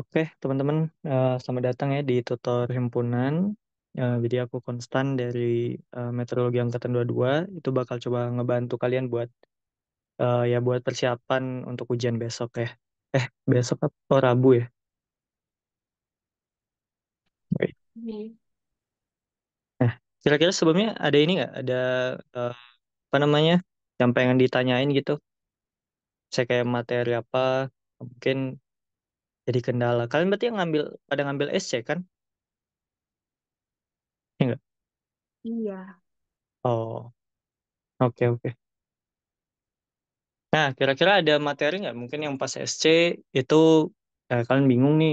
Oke, teman-teman, uh, selamat datang ya di tutor himpunan. Uh, jadi aku Konstan dari uh, Meteorologi Angkatan 22, itu bakal coba ngebantu kalian buat uh, ya buat persiapan untuk ujian besok ya. Eh, besok atau oh, Rabu ya? Oke. Iya. Nah, kira-kira sebelumnya ada ini nggak? Ada uh, apa namanya yang pengen ditanyain gitu? Saya kayak materi apa? Mungkin jadi kendala. Kalian berarti yang ngambil pada ngambil SC kan? Iya Iya. Oh, oke oke. Nah, kira-kira ada materi nggak mungkin yang pas SC itu ya, kalian bingung nih,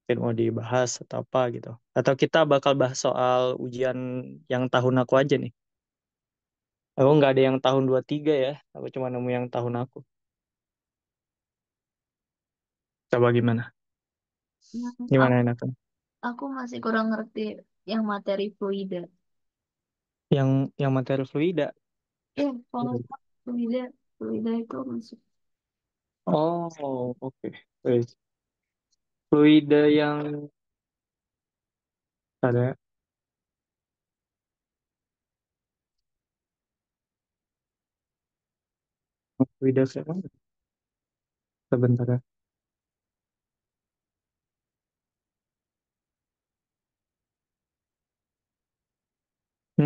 mungkin mau dibahas atau apa gitu. Atau kita bakal bahas soal ujian yang tahun aku aja nih. Aku nggak ada yang tahun 23 ya, aku cuma nemu yang tahun aku. Coba gimana? Hmm, gimana Aku, enakan? aku masih kurang ngerti yang materi fluida. Yang yang materi fluida. Ya, kalau hmm. fluida, fluida itu masuk. Oh, oke. Okay. Fluida yang ada fluida siapa? Sebentar ya. Hmm.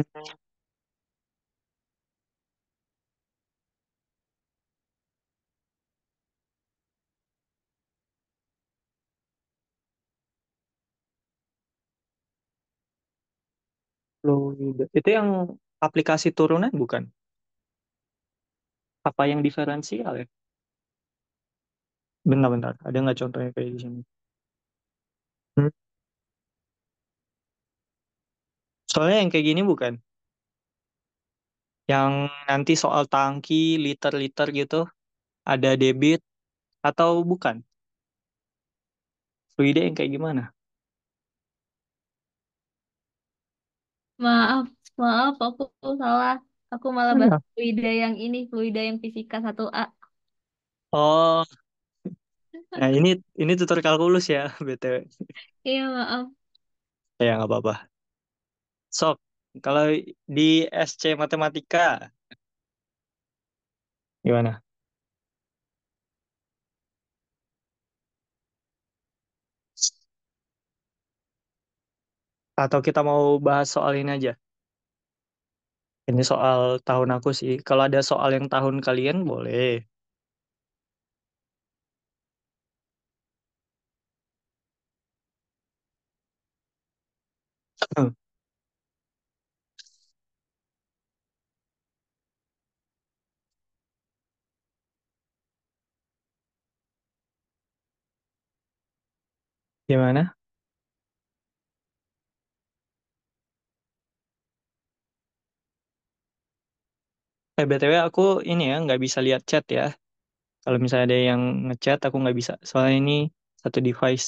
Itu yang aplikasi turunan bukan? Apa yang diferensial ya? Benar-benar. Ada nggak contohnya kayak di sini? Soalnya yang kayak gini bukan? Yang nanti soal tangki, liter-liter gitu, ada debit atau bukan? fluida yang kayak gimana? Maaf, maaf, aku salah. Aku malah iya. bahas fluida yang ini, fluida yang fisika 1A. Oh, nah ini ini tutor kalkulus ya, BTW. Iya, maaf. Ya, nggak apa-apa. Sok, kalau di SC Matematika, Gimana? Atau kita mau bahas soal ini aja? Ini soal tahun aku sih. Kalau ada soal yang tahun kalian, boleh. Gimana? Eh, BTW aku ini ya, nggak bisa lihat chat ya. Kalau misalnya ada yang ngechat, aku nggak bisa. Soalnya ini satu device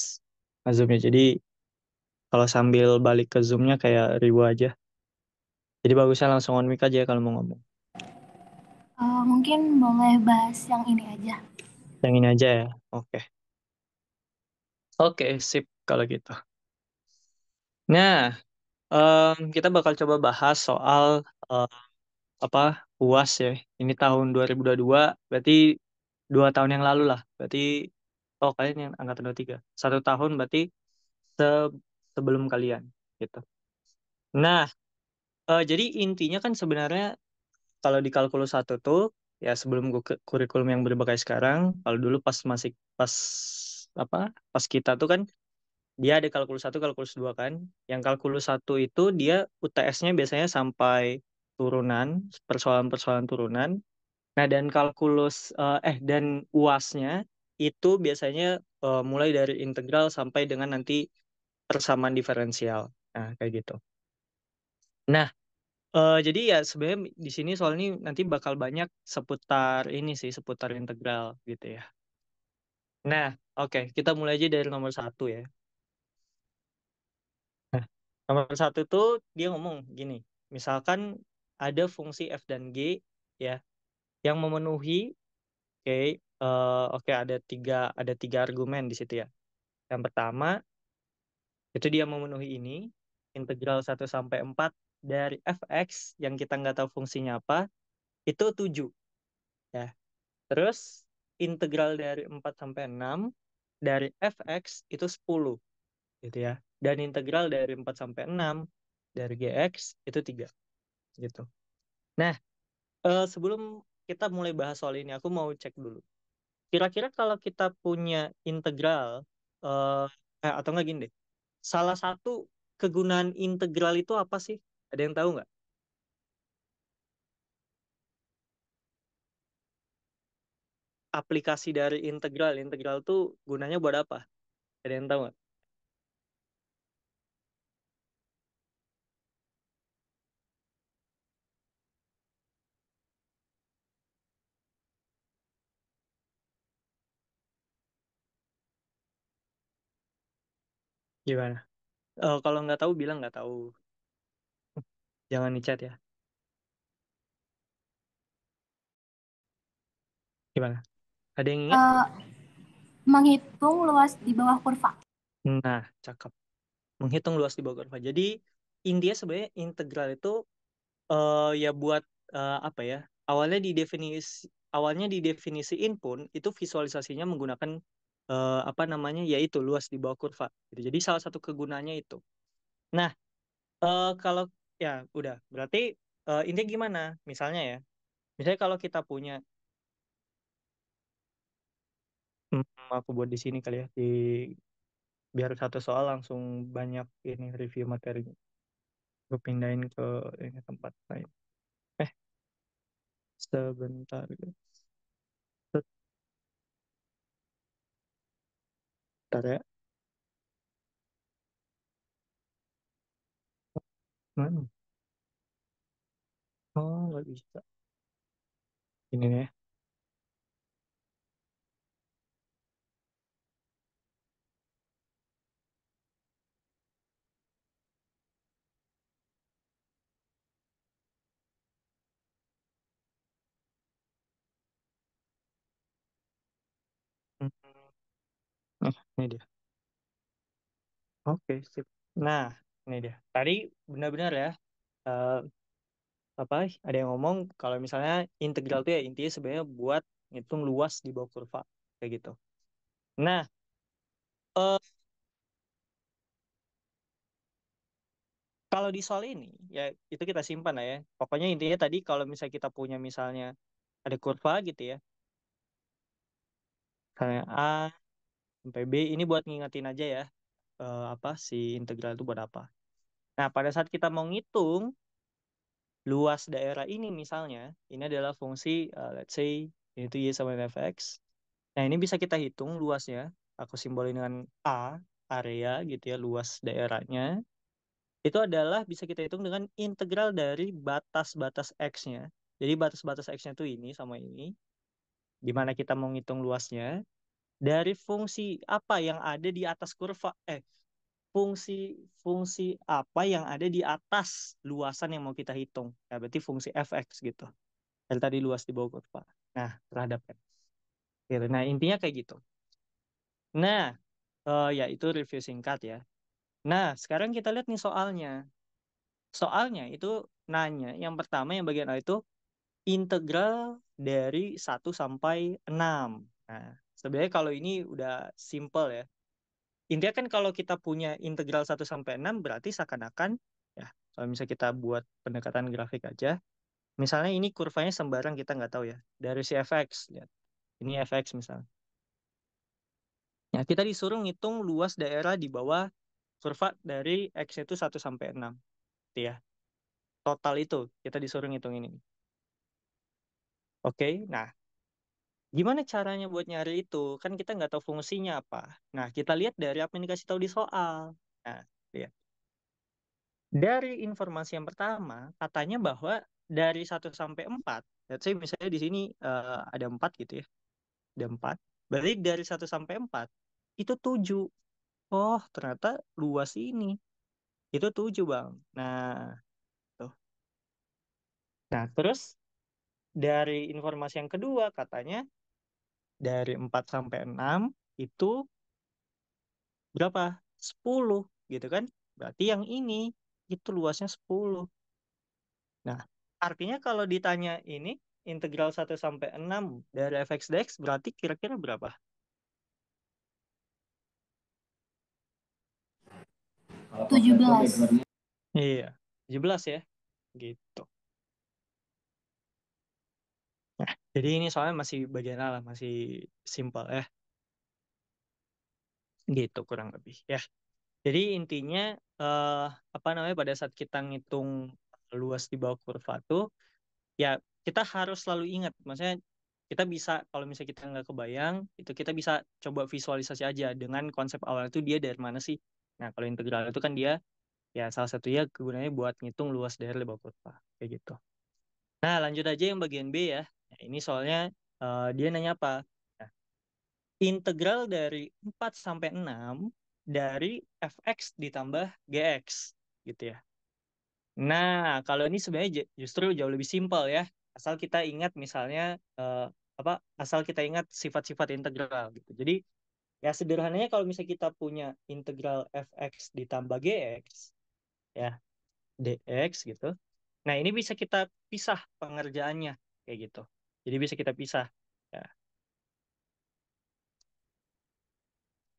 Zoom-nya. Jadi kalau sambil balik ke Zoom-nya kayak ribu aja. Jadi bagusnya langsung on mic aja kalau mau ngomong. Uh, mungkin boleh bahas yang ini aja. Yang ini aja ya? Oke. Oke, sip kalau gitu. Nah, um, kita bakal coba bahas soal uh, apa UAS ya. Ini tahun 2022, berarti dua tahun yang lalu lah. Berarti oh kalian yang angkatan 23. Satu tahun berarti se- sebelum kalian gitu. Nah, uh, jadi intinya kan sebenarnya kalau di kalkulus satu tuh ya sebelum kurikulum yang berbagai sekarang, kalau dulu pas masih pas apa pas kita tuh kan dia ada kalkulus satu kalkulus dua kan yang kalkulus satu itu dia UTS-nya biasanya sampai turunan persoalan-persoalan turunan nah dan kalkulus uh, eh dan uasnya itu biasanya uh, mulai dari integral sampai dengan nanti persamaan diferensial nah kayak gitu nah Uh, jadi ya sebenarnya di sini soal ini nanti bakal banyak seputar ini sih seputar integral gitu ya. Nah, oke, kita mulai aja dari nomor satu ya. Nah, nomor satu tuh dia ngomong gini, misalkan ada fungsi f dan g ya yang memenuhi, oke, okay, uh, eh, oke okay, ada tiga ada tiga argumen di situ ya. Yang pertama itu dia memenuhi ini integral 1 sampai empat dari fx yang kita nggak tahu fungsinya apa itu 7 ya. Terus integral dari 4 sampai 6 dari fx itu 10 gitu ya. Dan integral dari 4 sampai 6 dari gx itu 3 gitu. Nah, eh, sebelum kita mulai bahas soal ini aku mau cek dulu. Kira-kira kalau kita punya integral eh, eh atau enggak gini deh. Salah satu kegunaan integral itu apa sih? Ada yang tahu nggak? aplikasi dari integral integral tuh gunanya buat apa ada yang tahu gak? gimana oh, kalau nggak tahu bilang nggak tahu jangan di chat ya gimana ada yang ingat? Uh, menghitung luas di bawah kurva. Nah, cakep. Menghitung luas di bawah kurva. Jadi intinya sebenarnya integral itu uh, ya buat uh, apa ya? Awalnya di definisi awalnya didefinisiin pun itu visualisasinya menggunakan uh, apa namanya yaitu luas di bawah kurva. Gitu. Jadi salah satu kegunaannya itu. Nah, uh, kalau ya udah berarti uh, intinya gimana? Misalnya ya, misalnya kalau kita punya Hmm, aku buat di sini kali ya di biar satu soal langsung banyak ini review materinya. aku pindahin ke ini tempat lain. Eh, sebentar. guys. tarik, ya. Mana? Hmm. Oh, nggak bisa. Ini nih ya. Ini dia. Oke, sip. Nah, ini dia. Tadi benar-benar ya, uh, apa ada yang ngomong kalau misalnya integral itu ya intinya sebenarnya buat ngitung luas di bawah kurva kayak gitu. Nah, uh, kalau di soal ini ya itu kita simpan lah ya. Pokoknya intinya tadi kalau misalnya kita punya misalnya ada kurva gitu ya, misalnya A, MPB ini buat ngingetin aja ya uh, apa si integral itu buat apa. Nah, pada saat kita mau ngitung luas daerah ini misalnya, ini adalah fungsi uh, let's say ini tuh y sama dengan fx. Nah, ini bisa kita hitung luasnya. Aku simbolin dengan A, area gitu ya, luas daerahnya. Itu adalah bisa kita hitung dengan integral dari batas-batas x-nya. Jadi batas-batas x-nya tuh ini sama ini. Dimana kita mau ngitung luasnya dari fungsi apa yang ada di atas kurva eh fungsi fungsi apa yang ada di atas luasan yang mau kita hitung ya berarti fungsi fx gitu yang tadi luas di bawah kurva nah terhadap x nah intinya kayak gitu nah uh, ya itu review singkat ya nah sekarang kita lihat nih soalnya soalnya itu nanya yang pertama yang bagian A itu integral dari 1 sampai 6 nah Sebenarnya kalau ini udah simple ya. Intinya kan kalau kita punya integral 1 sampai 6 berarti seakan-akan ya kalau misalnya kita buat pendekatan grafik aja. Misalnya ini kurvanya sembarang kita nggak tahu ya. Dari si fx, lihat. Ini fx misalnya. Ya, kita disuruh ngitung luas daerah di bawah kurva dari x itu 1 sampai 6. Gitu ya. Total itu kita disuruh ngitung ini. Oke, nah gimana caranya buat nyari itu kan kita nggak tahu fungsinya apa nah kita lihat dari apa yang dikasih tahu di soal nah lihat dari informasi yang pertama katanya bahwa dari 1 sampai 4 let's say misalnya di sini uh, ada 4 gitu ya ada 4 berarti dari 1 sampai 4 itu 7 oh ternyata luas ini itu 7 bang nah tuh nah terus dari informasi yang kedua katanya dari 4 sampai 6 itu berapa? 10 gitu kan. Berarti yang ini itu luasnya 10. Nah, artinya kalau ditanya ini integral 1 sampai 6 dari fx dx berarti kira-kira berapa? Kalau 17. Iya, 17 ya. Gitu. Jadi ini soalnya masih bagian lah, masih simpel ya. Gitu kurang lebih ya. Jadi intinya eh, apa namanya pada saat kita ngitung luas di bawah kurva itu, ya kita harus selalu ingat maksudnya kita bisa kalau misalnya kita nggak kebayang itu kita bisa coba visualisasi aja dengan konsep awal itu dia dari mana sih nah kalau integral itu kan dia ya salah satunya kegunaannya buat ngitung luas daerah di bawah kurva kayak gitu nah lanjut aja yang bagian B ya Nah, ini soalnya uh, dia nanya apa? Nah, integral dari 4 sampai 6 dari fx ditambah gx gitu ya. Nah, kalau ini sebenarnya justru jauh lebih simpel ya. Asal kita ingat misalnya uh, apa? Asal kita ingat sifat-sifat integral gitu. Jadi ya sederhananya kalau misalnya kita punya integral fx ditambah gx ya dx gitu. Nah, ini bisa kita pisah pengerjaannya kayak gitu. Jadi bisa kita pisah. Ya.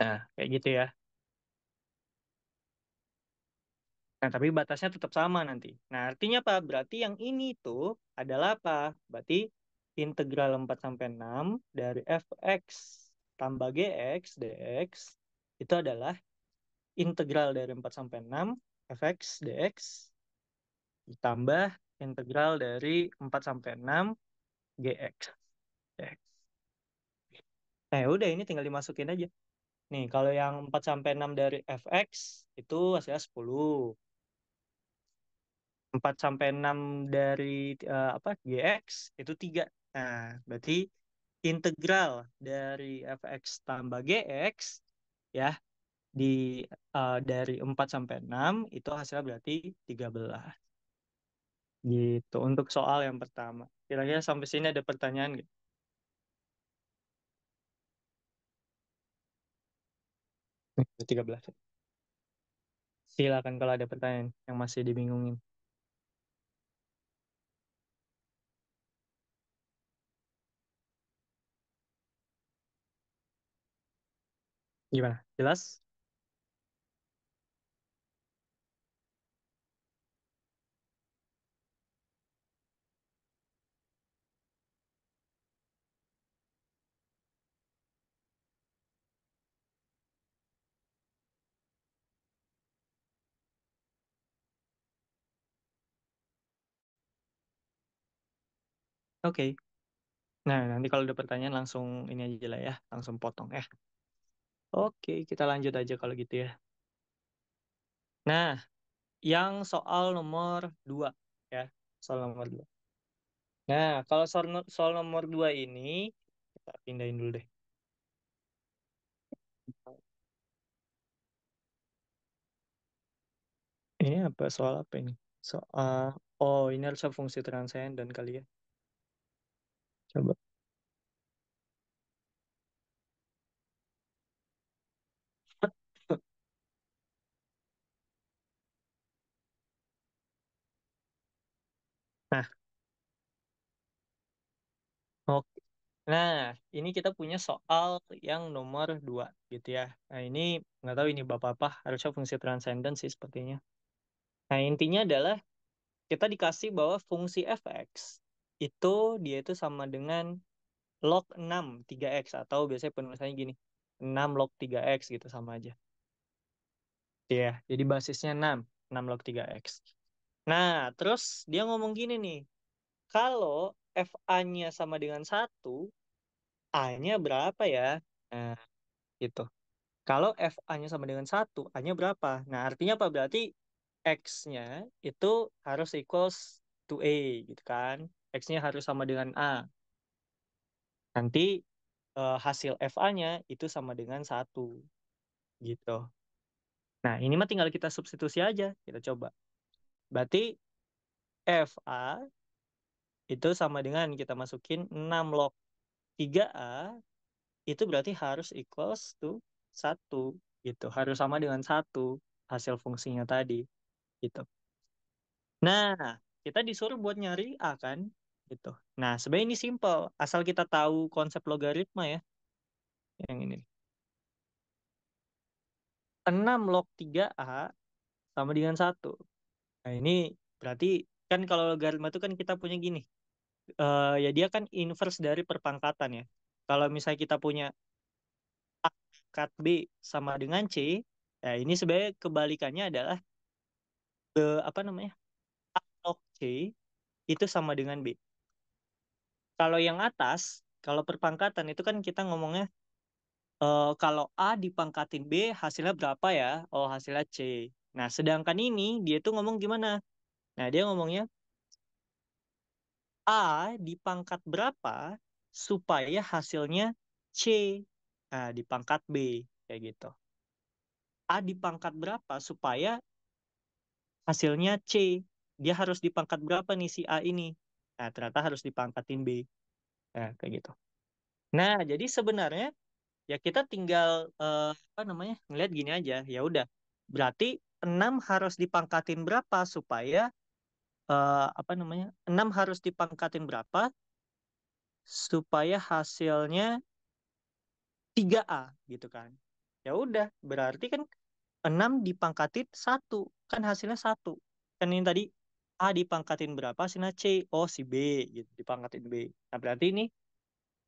Nah, kayak gitu ya. Nah, tapi batasnya tetap sama nanti. Nah, artinya apa? Berarti yang ini itu adalah apa? Berarti integral 4 sampai 6 dari fx tambah gx dx itu adalah integral dari 4 sampai 6 fx dx ditambah integral dari 4 sampai 6 GX. GX. Nah, eh, udah ini tinggal dimasukin aja. Nih, kalau yang 4 sampai 6 dari FX itu hasilnya 10. 4 sampai 6 dari uh, apa GX itu 3. Nah, berarti integral dari fx tambah gx ya di uh, dari 4 sampai 6 itu hasilnya berarti 13. Gitu untuk soal yang pertama. Kira-kira sampai sini ada pertanyaan gitu Tiga belas. Silakan kalau ada pertanyaan yang masih dibingungin. Gimana? Jelas? Oke. Nah, nanti kalau ada pertanyaan langsung ini aja lah ya, langsung potong ya. Oke, kita lanjut aja kalau gitu ya. Nah, yang soal nomor dua ya, soal nomor dua. Nah, kalau soal, soal nomor dua ini kita pindahin dulu deh. Ini apa soal apa ini? Soal oh ini harusnya fungsi transenden kali ya. Coba. Nah, oke. Nah, ini kita punya soal yang nomor dua gitu ya. Nah, ini nggak tahu ini Bapak apa, harusnya fungsi transenden sih sepertinya. Nah, intinya adalah kita dikasih bahwa fungsi fx itu dia itu sama dengan log 6 3x atau biasanya penulisannya gini 6 log 3x gitu sama aja ya yeah, jadi basisnya 6 6 log 3x nah terus dia ngomong gini nih kalau FA-nya sama dengan 1 A-nya berapa ya nah gitu kalau FA-nya sama dengan 1 A-nya berapa nah artinya apa berarti X-nya itu harus equals to A gitu kan X-nya harus sama dengan A. Nanti uh, hasil FA-nya itu sama dengan satu gitu. Nah, ini mah tinggal kita substitusi aja, kita coba. Berarti FA itu sama dengan kita masukin 6 log 3A itu berarti harus equals to 1 gitu. Harus sama dengan satu hasil fungsinya tadi gitu. Nah, kita disuruh buat nyari A kan? gitu. Nah, sebenarnya ini simple, asal kita tahu konsep logaritma ya. Yang ini. 6 log 3A sama dengan 1. Nah, ini berarti kan kalau logaritma itu kan kita punya gini. Uh, ya dia kan inverse dari perpangkatan ya. Kalau misalnya kita punya A kat B sama dengan C, ya ini sebenarnya kebalikannya adalah the, apa namanya? A log C itu sama dengan B kalau yang atas kalau perpangkatan itu kan kita ngomongnya uh, kalau A dipangkatin B hasilnya berapa ya oh hasilnya C nah sedangkan ini dia tuh ngomong gimana nah dia ngomongnya A dipangkat berapa supaya hasilnya C nah, dipangkat B kayak gitu A dipangkat berapa supaya hasilnya C. Dia harus dipangkat berapa nih si A ini? Nah, ternyata harus dipangkatin B. Nah, kayak gitu. Nah, jadi sebenarnya ya kita tinggal eh, apa namanya? ngelihat gini aja. Ya udah. Berarti 6 harus dipangkatin berapa supaya eh, apa namanya? 6 harus dipangkatin berapa supaya hasilnya 3A gitu kan. Ya udah, berarti kan 6 dipangkatin 1, kan hasilnya 1. Kan ini tadi A dipangkatin berapa sina C? Oh si B gitu dipangkatin B. Nah berarti ini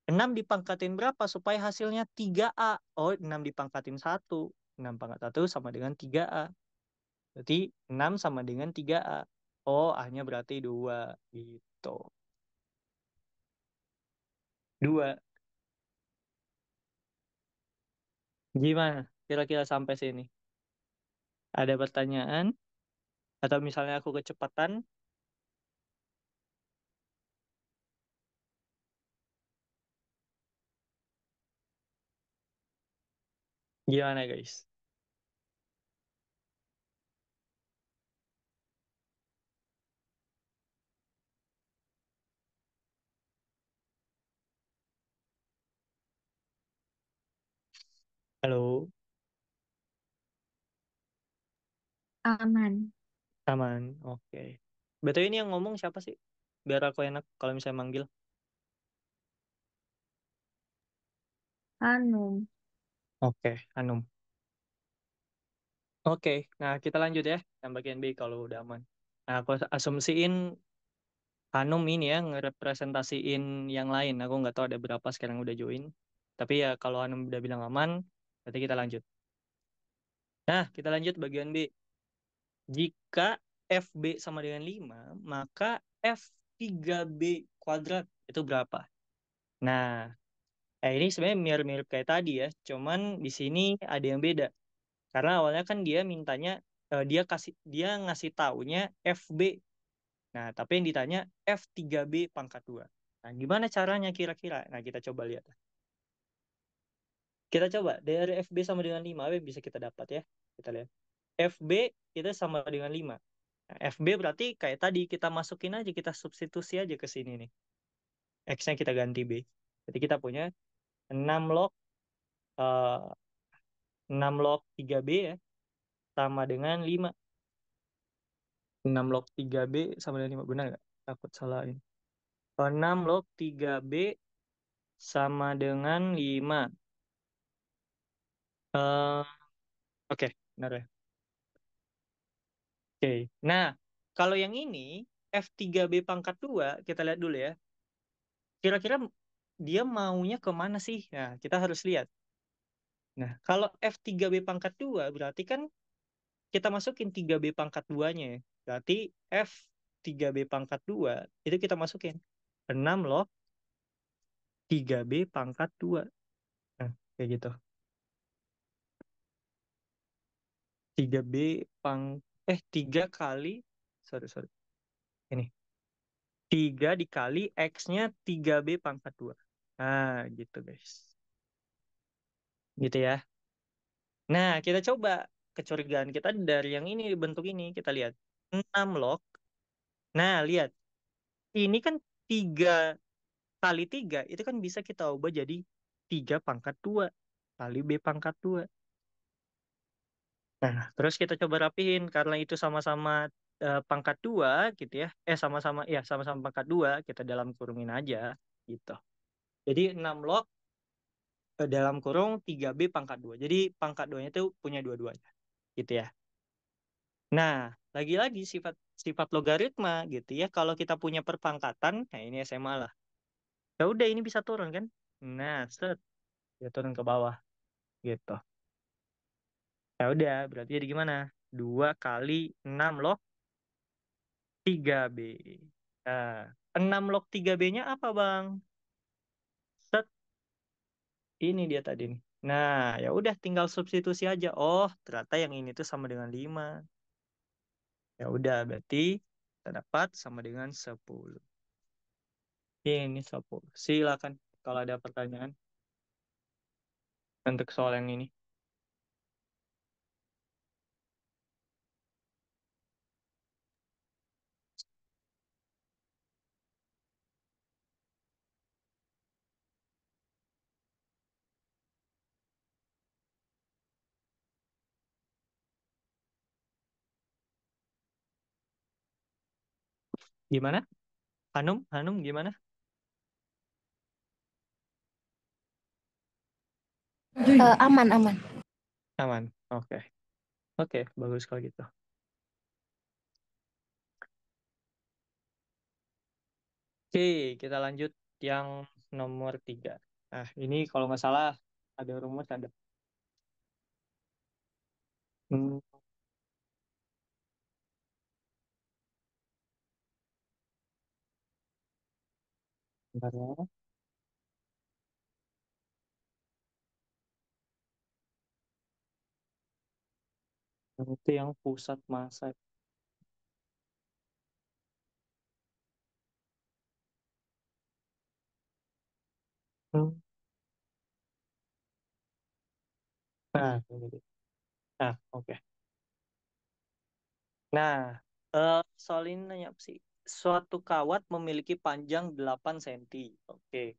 6 dipangkatin berapa supaya hasilnya 3A. Oh 6 dipangkatin 1. 6 pangkat 1 sama dengan 3A. Berarti 6 sama dengan 3A. Oh A-nya berarti 2 gitu. 2. Gimana kira-kira sampai sini? Ada pertanyaan? atau misalnya aku kecepatan gimana guys halo Aman aman, Oke. Betul ini yang ngomong siapa sih? Biar aku enak kalau misalnya manggil. Anum. Oke, Anum. Oke, nah kita lanjut ya. Yang bagian B kalau udah aman. Nah, aku asumsiin Anum ini ya ngerepresentasiin yang lain. Aku nggak tahu ada berapa sekarang udah join. Tapi ya kalau Anum udah bilang aman, berarti kita lanjut. Nah, kita lanjut bagian B. Jika FB sama dengan 5, maka F3B kuadrat itu berapa? Nah, eh, ini sebenarnya mirip-mirip kayak tadi ya, cuman di sini ada yang beda. Karena awalnya kan dia mintanya eh, dia kasih dia ngasih taunya FB. Nah, tapi yang ditanya F3B pangkat 2. Nah, gimana caranya kira-kira? Nah, kita coba lihat. Kita coba dari FB sama dengan 5 apa yang bisa kita dapat ya. Kita lihat. FB itu sama dengan 5. Nah, FB berarti kayak tadi kita masukin aja, kita substitusi aja ke sini nih. X-nya kita ganti B. Jadi kita punya 6 log uh, eh, 6 log 3B ya sama dengan 5. 6 log 3B sama dengan 5. Benar nggak? Takut salah ini. 6 log 3B sama dengan 5. Uh, eh, Oke, okay, benar ya. Oke. Nah, kalau yang ini F3B pangkat 2, kita lihat dulu ya. Kira-kira dia maunya kemana sih? Nah, kita harus lihat. Nah, kalau F3B pangkat 2 berarti kan kita masukin 3B pangkat 2-nya ya. Berarti F3B pangkat 2 itu kita masukin 6 loh 3B pangkat 2. Nah, kayak gitu. 3B pangkat eh tiga kali sorry sorry ini tiga dikali x-nya 3b pangkat dua Nah, gitu guys. Gitu ya. Nah, kita coba kecurigaan kita dari yang ini bentuk ini kita lihat 6 log. Nah, lihat. Ini kan tiga kali tiga itu kan bisa kita ubah jadi tiga pangkat dua kali b pangkat dua Nah, terus kita coba rapihin karena itu sama-sama, eh, pangkat dua gitu ya, eh, sama-sama ya sama-sama pangkat dua kita dalam kurungin aja, gitu. Jadi 6 log eh, dalam kurung 3B pangkat dua Jadi pangkat 2-nya itu punya dua-duanya, gitu ya. Nah, lagi-lagi sifat sifat logaritma gitu ya, kalau kita punya perpangkatan, nah ini SMA lah. Ya udah ini bisa turun kan. Nah, set. ya turun ke bawah, gitu. Ya udah, berarti jadi gimana? 2 kali 6 log 3B. Nah, 6 log 3B-nya apa, Bang? Set. Ini dia tadi nih. Nah, ya udah tinggal substitusi aja. Oh, ternyata yang ini tuh sama dengan 5. Ya udah, berarti kita dapat sama dengan 10. Ini 10. Silakan kalau ada pertanyaan untuk soal yang ini. Gimana? Hanum? Hanum gimana? Uh, aman, aman. Aman. Oke. Oke, bagus kalau gitu. Oke, kita lanjut yang nomor tiga. Nah, ini kalau nggak salah ada rumus ada. Hmm, Sebentar ya. Itu yang pusat masa Hmm. Nah, ini Nah, oke. Nah, uh, soal ini nanya sih suatu kawat memiliki panjang 8 cm. Oke.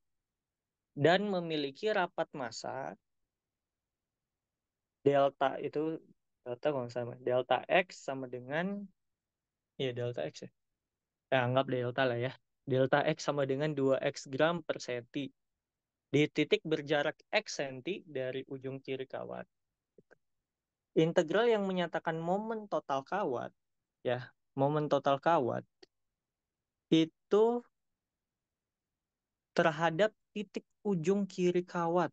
Dan memiliki rapat massa delta itu delta kalau sama delta x sama dengan ya delta x ya. ya anggap delta lah ya. Delta x sama dengan 2x gram per senti di titik berjarak x senti dari ujung kiri kawat. Integral yang menyatakan momen total kawat ya, momen total kawat itu terhadap titik ujung kiri kawat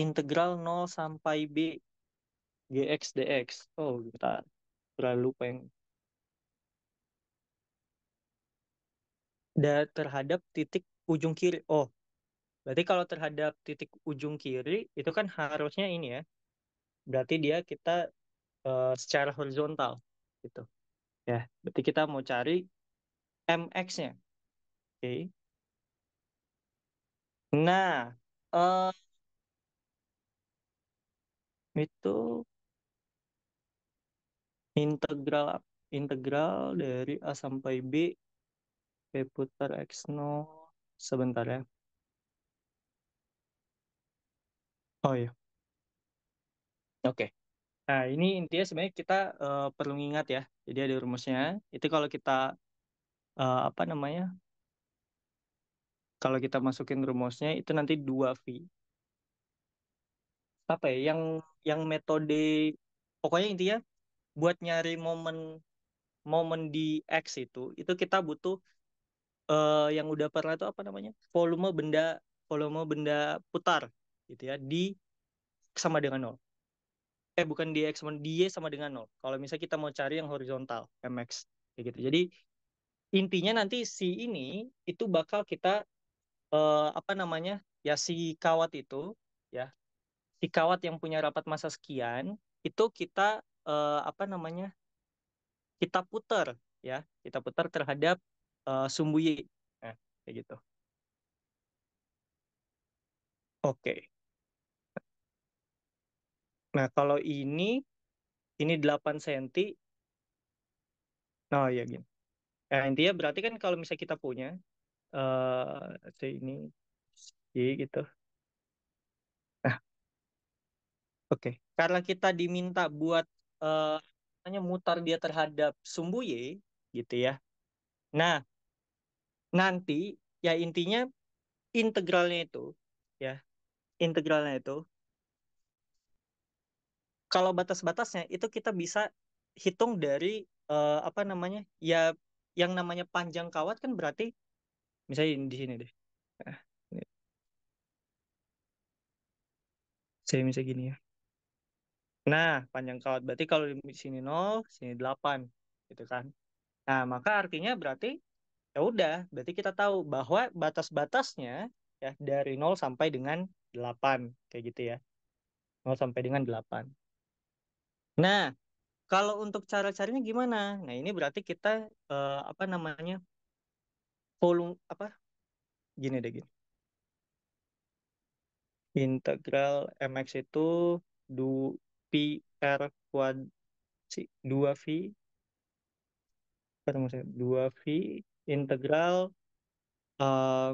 integral 0 sampai B GX DX. Oh, kita terlalu pengen terhadap titik ujung kiri. Oh, berarti kalau terhadap titik ujung kiri itu kan harusnya ini ya. Berarti dia kita uh, secara horizontal gitu. Ya, berarti kita mau cari MX-nya. Oke. Okay. Nah, uh, itu integral integral dari A sampai B B putar X0 sebentar ya. Oh iya. Oke. Okay. Nah, ini intinya sebenarnya kita uh, perlu ingat ya. Jadi ada rumusnya. Itu kalau kita uh, apa namanya? Kalau kita masukin rumusnya itu nanti 2V. Apa ya? Yang yang metode pokoknya intinya buat nyari momen momen di X itu itu kita butuh uh, yang udah pernah itu apa namanya? volume benda volume benda putar gitu ya di sama dengan nol eh bukan DX sama DY sama dengan nol. Kalau misalnya kita mau cari yang horizontal MX kayak gitu. Jadi intinya nanti si ini itu bakal kita eh, apa namanya ya si kawat itu ya si kawat yang punya rapat masa sekian itu kita eh, apa namanya kita putar ya kita putar terhadap eh, sumbu y nah, kayak gitu oke okay. Nah, kalau ini ini 8 cm. Nah, ya gini. Nah, intinya berarti kan kalau misalnya kita punya eh uh, ini gitu. Nah. Oke, okay. karena kita diminta buat uh, eh, hanya mutar dia terhadap sumbu Y gitu ya. Nah, nanti ya intinya integralnya itu ya integralnya itu kalau batas-batasnya itu kita bisa hitung dari uh, apa namanya ya yang namanya panjang kawat kan berarti misalnya di sini deh nah, saya misalnya gini ya nah panjang kawat berarti kalau di sini nol, sini delapan, gitu kan nah maka artinya berarti ya udah berarti kita tahu bahwa batas-batasnya ya dari nol sampai dengan delapan kayak gitu ya nol sampai dengan delapan. Nah, kalau untuk cara carinya gimana? Nah, ini berarti kita uh, apa namanya? Volume apa? Gini deh gini. Integral mx itu 2 pi r kuad si 2 v ketemu saya 2 v integral eh,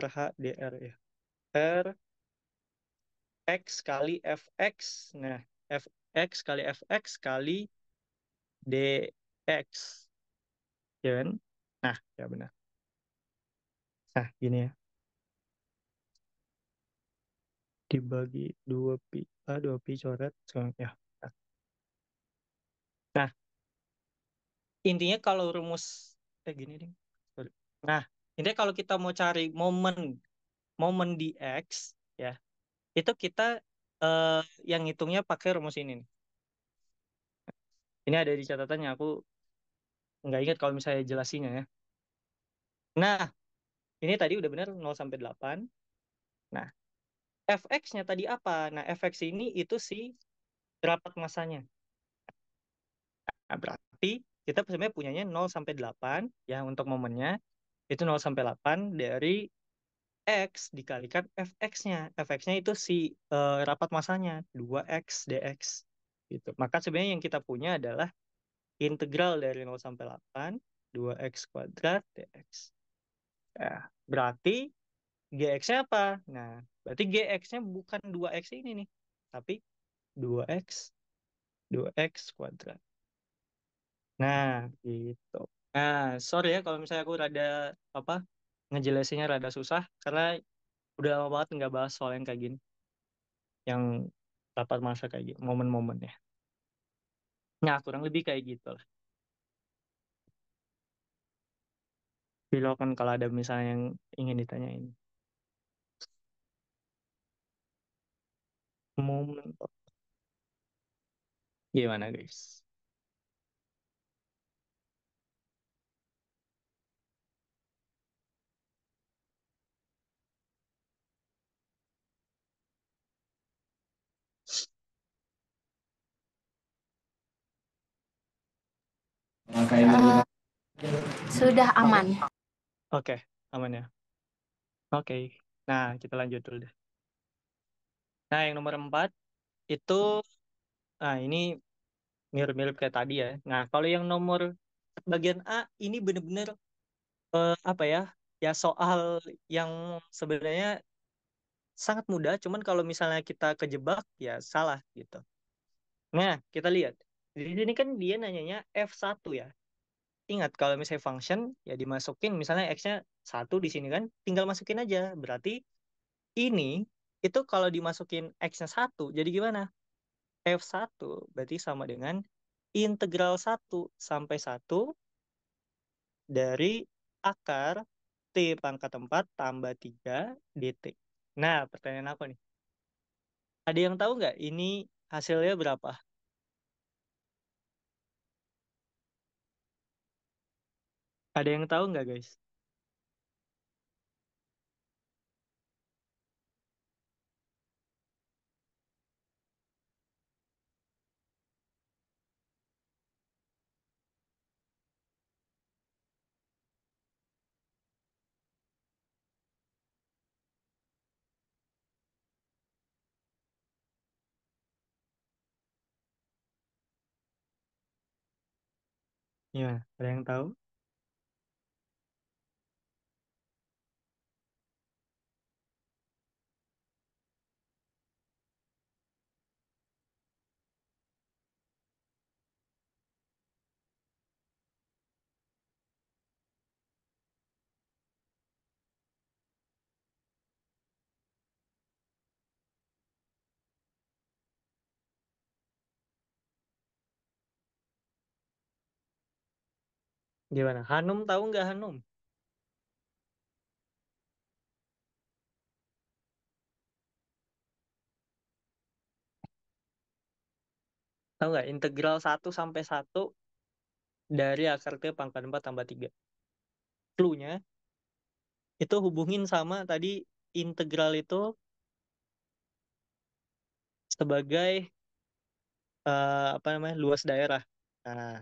r rh dr ya. R x kali fx. Nah, fx kali fx kali dx. Ya kan? Nah, ya benar. Nah, gini ya. Dibagi 2pi, ah, 2pi coret, ya. Nah, intinya kalau rumus, eh gini nih. Nah, intinya kalau kita mau cari momen momen di X ya itu kita uh, yang ngitungnya pakai rumus ini nih. Ini ada di catatannya aku nggak ingat kalau misalnya jelasinya ya. Nah, ini tadi udah benar 0 sampai 8. Nah, fx-nya tadi apa? Nah, fx ini itu si rapat masanya. Nah, berarti kita sebenarnya punyanya 0 sampai 8 ya untuk momennya itu 0 sampai 8 dari X dikalikan fx-nya. fx-nya itu si uh, rapat masanya 2x dx gitu. Maka sebenarnya yang kita punya adalah integral dari 0 sampai 8 2x kuadrat dx. Nah, berarti gx-nya apa? Nah, berarti gx-nya bukan 2x ini nih, tapi 2x 2x kuadrat. Nah, gitu. Nah, sorry ya kalau misalnya aku rada apa ngejelasinnya rada susah karena udah lama banget nggak bahas soal yang kayak gini yang dapat masa kayak gitu momen momen ya nah kurang lebih kayak gitu lah Silakan kalau ada misalnya yang ingin ditanyain momen gimana guys Eh, sudah aman. Oke, okay, aman ya. Oke, okay. nah kita lanjut dulu deh. Nah yang nomor empat itu, nah ini mirip-mirip kayak tadi ya. Nah kalau yang nomor bagian A ini bener-bener uh, apa ya? Ya soal yang sebenarnya sangat mudah, cuman kalau misalnya kita kejebak ya salah gitu. Nah, kita lihat. Jadi ini kan dia nanyanya F1 ya. Ingat kalau misalnya function ya dimasukin misalnya x-nya satu di sini kan, tinggal masukin aja. Berarti ini itu kalau dimasukin x-nya satu jadi gimana? F1 berarti sama dengan integral 1 sampai 1 dari akar T pangkat 4 tambah 3 DT. Nah, pertanyaan aku nih. Ada yang tahu nggak ini hasilnya berapa? Ada yang tahu nggak guys? Ya, ada yang tahu? Gimana? Hanum tahu nggak Hanum? Tahu nggak? Integral 1 sampai 1 dari akar t pangkat 4 tambah 3. Clue-nya itu hubungin sama tadi integral itu sebagai uh, apa namanya luas daerah. Nah,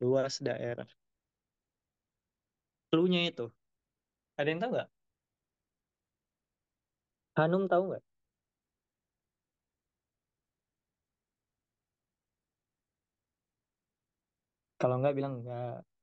luas daerah. Clue-nya itu. Ada yang tahu nggak? Hanum tahu nggak? Kalau nggak bilang nggak.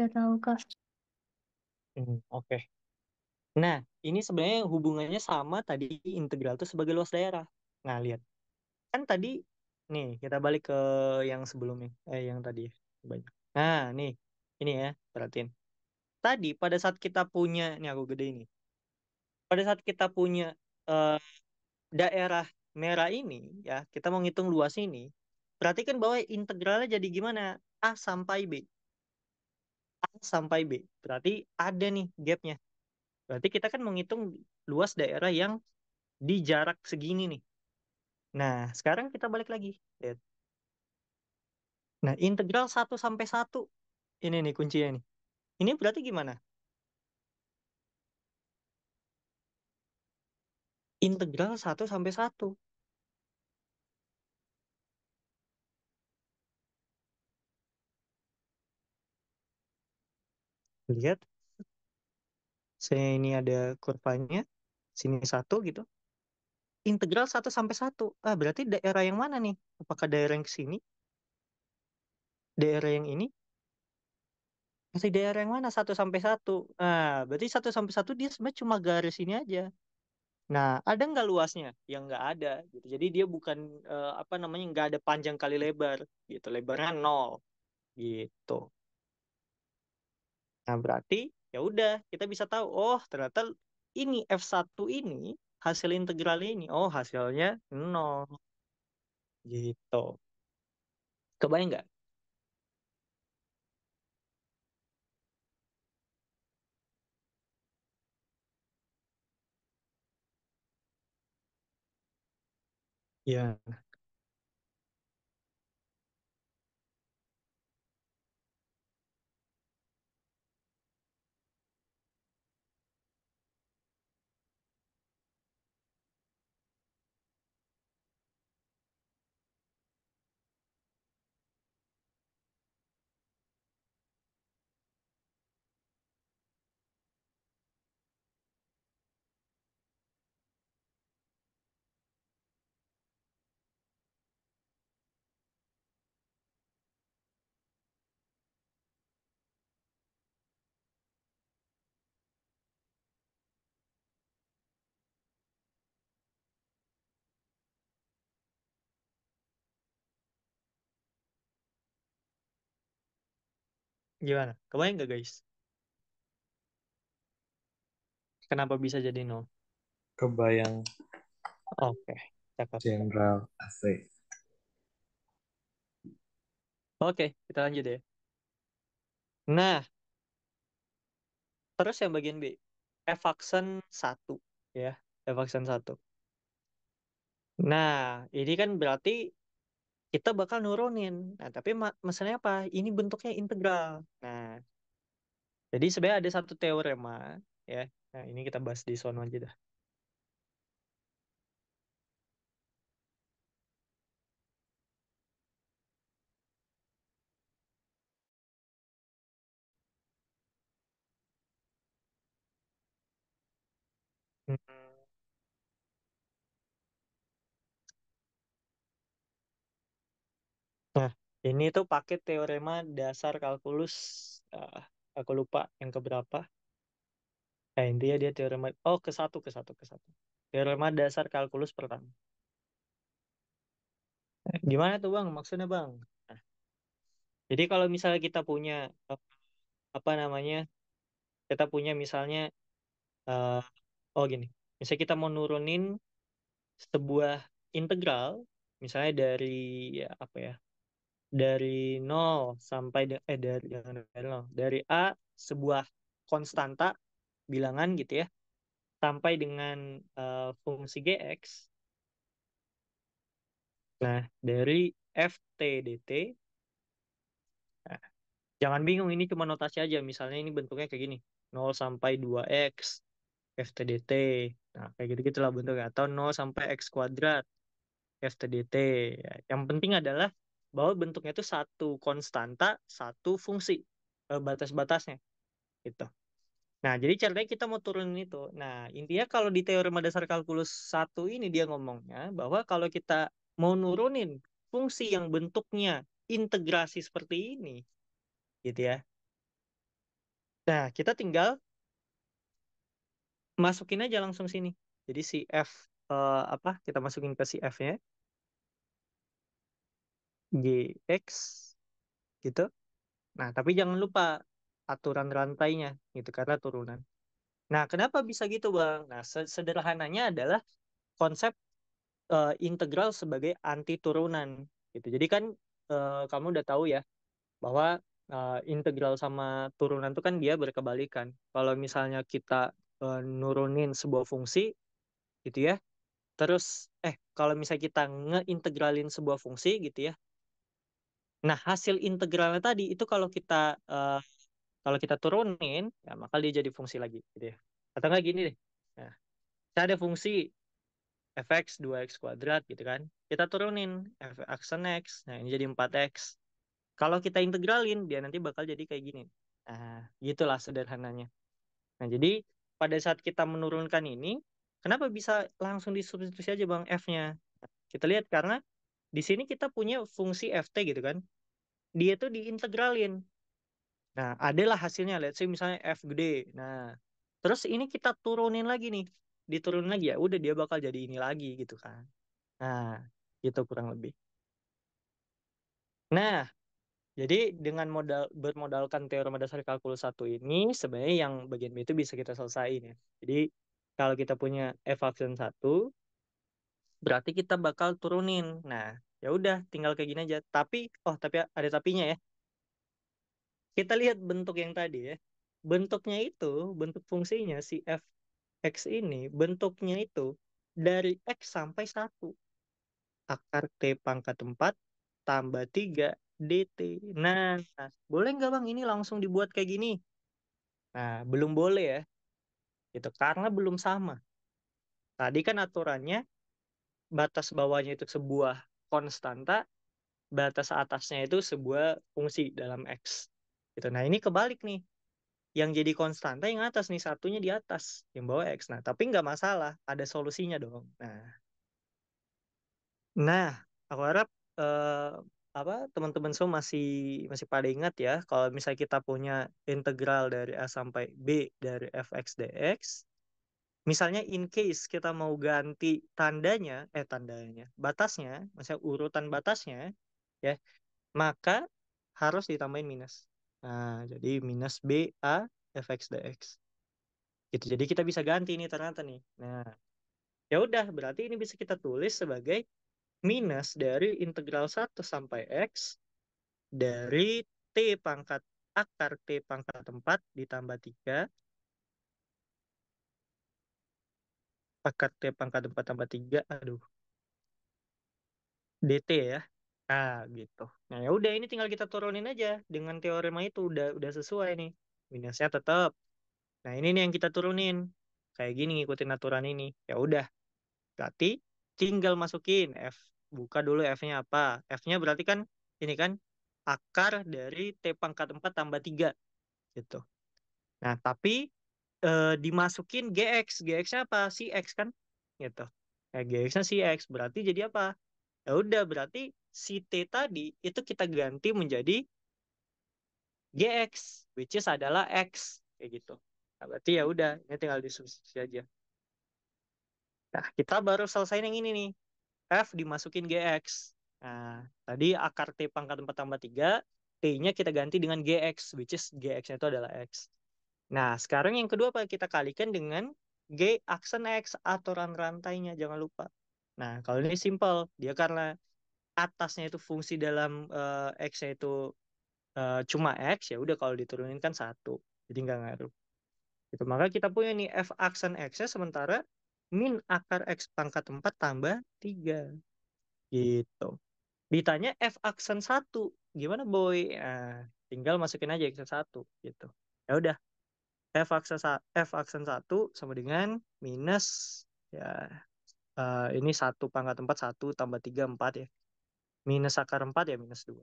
Gak tahu Kak. Hmm, oke. Nah, ini sebenarnya hubungannya sama tadi integral itu sebagai luas daerah. Nah, lihat. Kan tadi nih kita balik ke yang sebelumnya eh yang tadi ya, Banyak. Nah, nih ini ya, perhatiin. Tadi pada saat kita punya nih aku gede ini. Pada saat kita punya eh, daerah merah ini ya, kita mau ngitung luas ini. Perhatikan bahwa integralnya jadi gimana? A sampai B. A sampai B. Berarti ada nih gapnya. Berarti kita kan menghitung luas daerah yang di jarak segini nih. Nah, sekarang kita balik lagi. Lihat. Nah, integral 1 sampai 1. Ini nih kuncinya nih. Ini berarti gimana? Integral 1 sampai 1. lihat saya ini ada kurvanya sini satu gitu integral satu sampai satu ah berarti daerah yang mana nih apakah daerah yang sini daerah yang ini masih daerah yang mana satu sampai satu ah berarti satu sampai satu dia sebenarnya cuma garis ini aja Nah, ada nggak luasnya? yang nggak ada. Gitu. Jadi dia bukan uh, apa namanya nggak ada panjang kali lebar, gitu. Lebarnya nol, gitu. Nah, berarti ya udah kita bisa tahu oh ternyata ini F1 ini hasil integral ini oh hasilnya nol. Gitu. Kebayang nggak? Ya, Gimana? Kebayang gak guys? Kenapa bisa jadi nol? Kebayang Oke, cakep. general AC. Oke, kita lanjut ya. Nah, terus yang bagian B. evaksen satu, ya, evaksen satu. Nah, ini kan berarti kita bakal nurunin. Nah, tapi masalahnya apa? Ini bentuknya integral. Nah, jadi sebenarnya ada satu teorema ya. Nah, ini kita bahas di sono aja dah. Hmm. Ini tuh paket teorema dasar kalkulus. uh, aku lupa yang keberapa. Nah, intinya dia teorema oh ke satu ke satu ke satu. Teorema dasar kalkulus pertama. Gimana tuh bang? Maksudnya bang? Nah, jadi kalau misalnya kita punya eh, apa namanya? Kita punya misalnya uh, oh gini. Misalnya kita mau nurunin sebuah integral misalnya dari ya apa ya dari nol sampai eh dari jangan dari nol dari a sebuah konstanta bilangan gitu ya sampai dengan uh, fungsi gx Nah, dari FT dt. Nah, jangan bingung, ini cuma notasi aja. Misalnya ini bentuknya kayak gini. 0 sampai 2X FT dt. Nah, kayak gitu-gitulah bentuknya. Atau 0 sampai X kuadrat FT dt. Ya, yang penting adalah bahwa bentuknya itu satu konstanta, satu fungsi eh, batas-batasnya. Gitu. Nah, jadi caranya kita mau turunin itu. Nah, intinya kalau di teorema dasar kalkulus satu ini dia ngomongnya bahwa kalau kita mau nurunin fungsi yang bentuknya integrasi seperti ini, gitu ya. Nah, kita tinggal masukin aja langsung sini. Jadi si f eh, apa kita masukin ke si f-nya. GX gitu. Nah, tapi jangan lupa aturan rantainya gitu karena turunan. Nah, kenapa bisa gitu, Bang? Nah, sederhananya adalah konsep uh, integral sebagai anti turunan gitu. Jadi kan uh, kamu udah tahu ya bahwa uh, integral sama turunan itu kan dia berkebalikan. Kalau misalnya kita uh, nurunin sebuah fungsi gitu ya, terus eh kalau misalnya kita ngeintegralin sebuah fungsi gitu ya Nah, hasil integralnya tadi itu kalau kita uh, kalau kita turunin, ya maka dia jadi fungsi lagi gitu ya. Atau enggak gini deh. Nah, saya ada fungsi fx 2x kuadrat gitu kan. Kita turunin fx aksen x. Nah, ini jadi 4x. Kalau kita integralin, dia nanti bakal jadi kayak gini. Nah, gitulah sederhananya. Nah, jadi pada saat kita menurunkan ini, kenapa bisa langsung disubstitusi aja Bang f-nya? Kita lihat karena di sini kita punya fungsi ft gitu kan dia tuh diintegralin nah adalah hasilnya let's say misalnya f gede nah terus ini kita turunin lagi nih diturunin lagi ya udah dia bakal jadi ini lagi gitu kan nah gitu kurang lebih nah jadi dengan modal bermodalkan teorema dasar kalkulus satu ini sebenarnya yang bagian B itu bisa kita selesaiin ya jadi kalau kita punya f aksen satu berarti kita bakal turunin. Nah, ya udah tinggal kayak gini aja. Tapi oh, tapi ada tapinya ya. Kita lihat bentuk yang tadi ya. Bentuknya itu, bentuk fungsinya si f x ini bentuknya itu dari x sampai 1. Akar t pangkat 4 tambah 3 dt. Nah, boleh nggak Bang ini langsung dibuat kayak gini? Nah, belum boleh ya. Itu karena belum sama. Tadi kan aturannya batas bawahnya itu sebuah konstanta, batas atasnya itu sebuah fungsi dalam X. Gitu. Nah ini kebalik nih. Yang jadi konstanta yang atas nih, satunya di atas, yang bawah X. Nah tapi nggak masalah, ada solusinya dong. Nah, nah aku harap eh, apa teman-teman semua masih masih pada ingat ya kalau misalnya kita punya integral dari a sampai b dari fx dx misalnya in case kita mau ganti tandanya eh tandanya batasnya misalnya urutan batasnya ya maka harus ditambahin minus nah jadi minus b a fx dx gitu jadi kita bisa ganti ini ternyata nih nah ya udah berarti ini bisa kita tulis sebagai minus dari integral 1 sampai x dari t pangkat akar t pangkat 4 ditambah 3 Pangkat t pangkat 4 tambah tiga Aduh. DT ya. ah gitu. Nah, ya udah ini tinggal kita turunin aja dengan teorema itu udah udah sesuai nih. Minusnya tetap. Nah, ini nih yang kita turunin. Kayak gini ngikutin aturan ini. Ya udah. Berarti tinggal masukin F. Buka dulu F-nya apa. F-nya berarti kan ini kan akar dari T pangkat 4 tambah 3. Gitu. Nah, tapi Eh, dimasukin GX. GX-nya apa? cx kan? Gitu. Nah, GX-nya CX. Berarti jadi apa? Ya udah, berarti si T tadi itu kita ganti menjadi GX, which is adalah X. Kayak gitu. Nah, berarti ya udah, ini tinggal disubstitusi aja. Nah, kita baru selesai yang ini nih. F dimasukin GX. Nah, tadi akar T pangkat 4 tambah 3, T-nya kita ganti dengan GX, which is GX-nya itu adalah X. Nah, sekarang yang kedua apa? Kita kalikan dengan G aksen X aturan rantainya, jangan lupa. Nah, kalau ini simple, dia karena atasnya itu fungsi dalam uh, X-nya itu uh, cuma X, ya udah kalau diturunin kan satu. Jadi nggak ngaruh. Gitu. Maka kita punya nih F aksen X-nya sementara min akar X pangkat 4 tambah 3. Gitu. Ditanya F aksen 1, gimana boy? Nah, tinggal masukin aja x 1 gitu. Ya udah, F aksen, F aksen 1 sama dengan minus ya uh, ini 1 pangkat 4, 1 tambah 3, 4 ya. Minus akar 4 ya minus 2.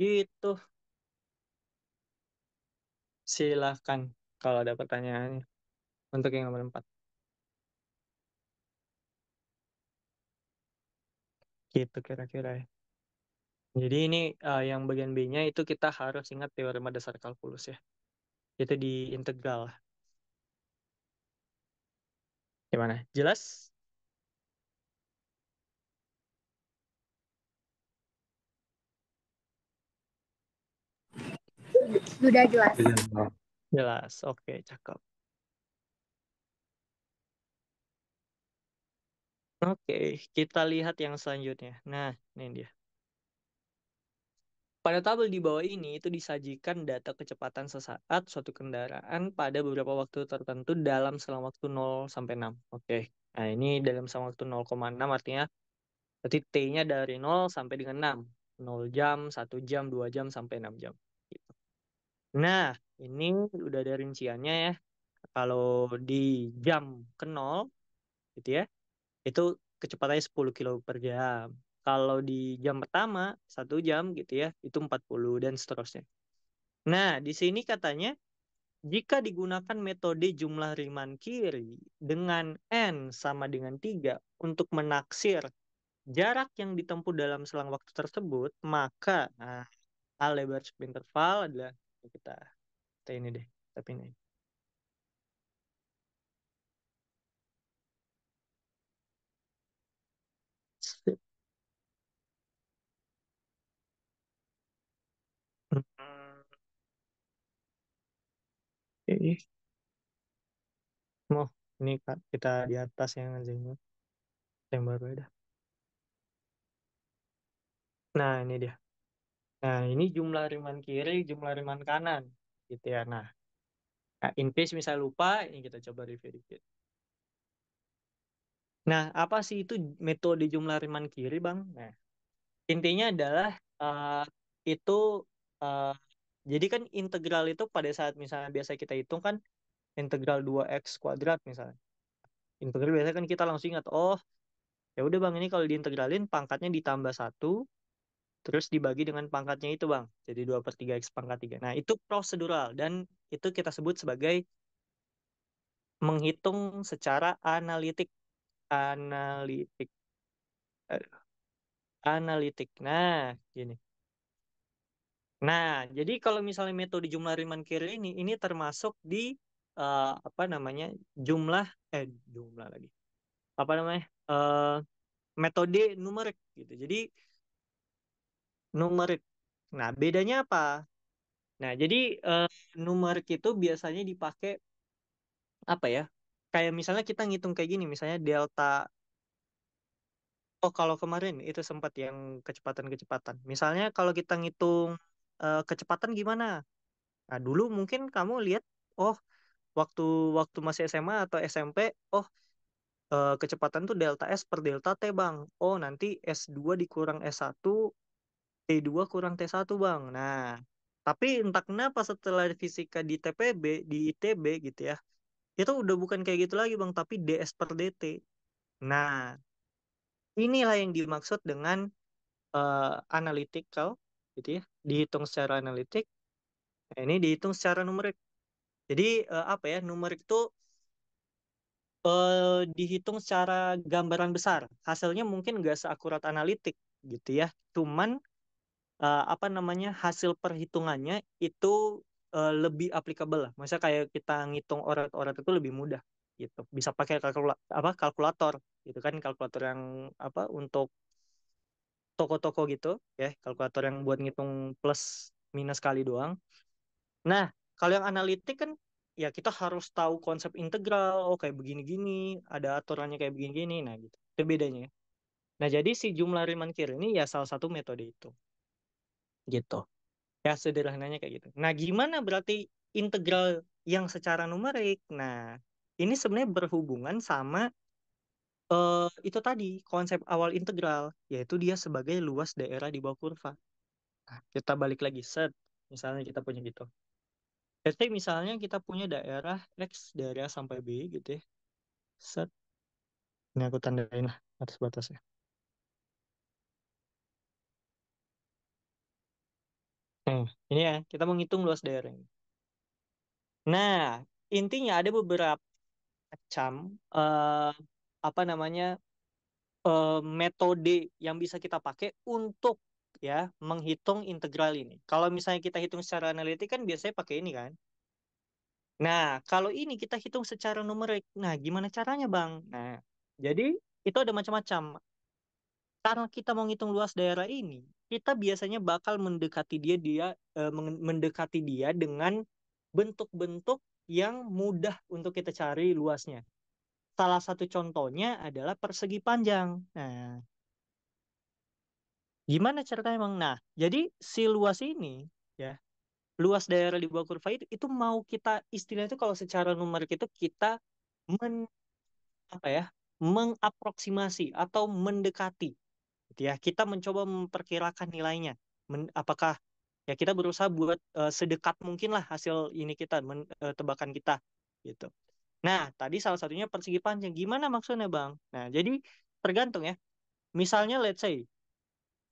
Gitu. Silahkan kalau ada pertanyaan untuk yang nomor 4. Gitu kira-kira ya. Jadi ini uh, yang bagian B-nya itu kita harus ingat teorema dasar kalkulus ya itu di integral gimana jelas sudah jelas jelas oke cakep Oke, kita lihat yang selanjutnya. Nah, ini dia. Pada tabel di bawah ini itu disajikan data kecepatan sesaat suatu kendaraan pada beberapa waktu tertentu dalam selang waktu 0 sampai 6. Oke. Nah, ini dalam selang waktu 0,6 artinya berarti T-nya dari 0 sampai dengan 6. 0 jam, 1 jam, 2 jam sampai 6 jam gitu. Nah, ini udah ada rinciannya ya. Kalau di jam ke 0 gitu ya. Itu kecepatannya 10 kilo per jam. Kalau di jam pertama satu jam gitu ya itu 40 dan seterusnya. Nah, di sini katanya jika digunakan metode jumlah riman kiri dengan n sama dengan tiga untuk menaksir jarak yang ditempuh dalam selang waktu tersebut, maka nah, a lebar adalah ya kita, kita ini deh, tapi ini. mau hmm. ini kita di atas yang anjingnya, yang baru ada. Nah, ini dia. Nah, ini jumlah riman kiri, jumlah riman kanan, gitu ya. Nah, nah, in case misal lupa, ini kita coba review dikit. Nah, apa sih itu metode jumlah riman kiri, Bang? Nah, intinya adalah uh, itu Eh, jadi kan integral itu pada saat misalnya biasa kita hitung kan integral 2x kuadrat misalnya. Integral biasanya kan kita langsung ingat, oh ya udah bang ini kalau diintegralin pangkatnya ditambah satu terus dibagi dengan pangkatnya itu bang. Jadi 2 per 3x pangkat 3. Nah itu prosedural dan itu kita sebut sebagai menghitung secara analitik. Analitik. Analitik. Nah gini. Nah, jadi kalau misalnya metode jumlah Riemann kiri ini ini termasuk di uh, apa namanya? jumlah eh jumlah lagi. Apa namanya? Uh, metode numerik gitu. Jadi numerik. Nah, bedanya apa? Nah, jadi uh, numerik itu biasanya dipakai apa ya? Kayak misalnya kita ngitung kayak gini, misalnya delta Oh, kalau kemarin itu sempat yang kecepatan-kecepatan. Misalnya kalau kita ngitung uh, kecepatan gimana nah dulu mungkin kamu lihat oh waktu waktu masih SMA atau SMP oh uh, kecepatan tuh delta S per delta T bang oh nanti S2 dikurang S1 T2 kurang T1 bang nah tapi entah kenapa setelah fisika di TPB di ITB gitu ya itu udah bukan kayak gitu lagi bang tapi DS per DT nah inilah yang dimaksud dengan uh, eh, analytical gitu ya dihitung secara analitik nah, ini dihitung secara numerik jadi uh, apa ya numerik itu uh, dihitung secara gambaran besar hasilnya mungkin nggak seakurat analitik gitu ya cuman uh, apa namanya hasil perhitungannya itu uh, lebih applicable lah masa kayak kita ngitung orat-orat itu lebih mudah gitu bisa pakai kalkula apa kalkulator gitu kan kalkulator yang apa untuk toko-toko gitu ya kalkulator yang buat ngitung plus minus kali doang nah kalau yang analitik kan ya kita harus tahu konsep integral oh kayak begini-gini ada aturannya kayak begini-gini nah gitu itu bedanya nah jadi si jumlah Riemann kiri ini ya salah satu metode itu gitu ya sederhananya kayak gitu nah gimana berarti integral yang secara numerik nah ini sebenarnya berhubungan sama uh, itu tadi konsep awal integral yaitu dia sebagai luas daerah di bawah kurva. Nah, kita balik lagi set misalnya kita punya gitu. jadi misalnya kita punya daerah X dari A sampai B gitu ya. Set. Ini aku tandain lah atas batasnya. Nah, ini ya, kita menghitung luas daerah ini. Nah, intinya ada beberapa macam uh, apa namanya uh, metode yang bisa kita pakai untuk ya menghitung integral ini. Kalau misalnya kita hitung secara analitik kan biasanya pakai ini kan. Nah, kalau ini kita hitung secara numerik. Nah, gimana caranya, Bang? Nah, jadi itu ada macam-macam. Karena kita mau ngitung luas daerah ini, kita biasanya bakal mendekati dia dia eh, mendekati dia dengan bentuk-bentuk yang mudah untuk kita cari luasnya. Salah satu contohnya adalah persegi panjang. Nah, gimana ceritanya emang? Nah, jadi si luas ini ya luas daerah di bawah kurva itu itu mau kita istilah itu kalau secara numerik itu kita men apa ya mengaproksimasi atau mendekati gitu ya kita mencoba memperkirakan nilainya men, apakah ya kita berusaha buat uh, sedekat mungkin lah hasil ini kita men, uh, tebakan kita gitu Nah, tadi salah satunya persegi panjang. Gimana maksudnya, Bang? Nah, jadi tergantung ya. Misalnya let's say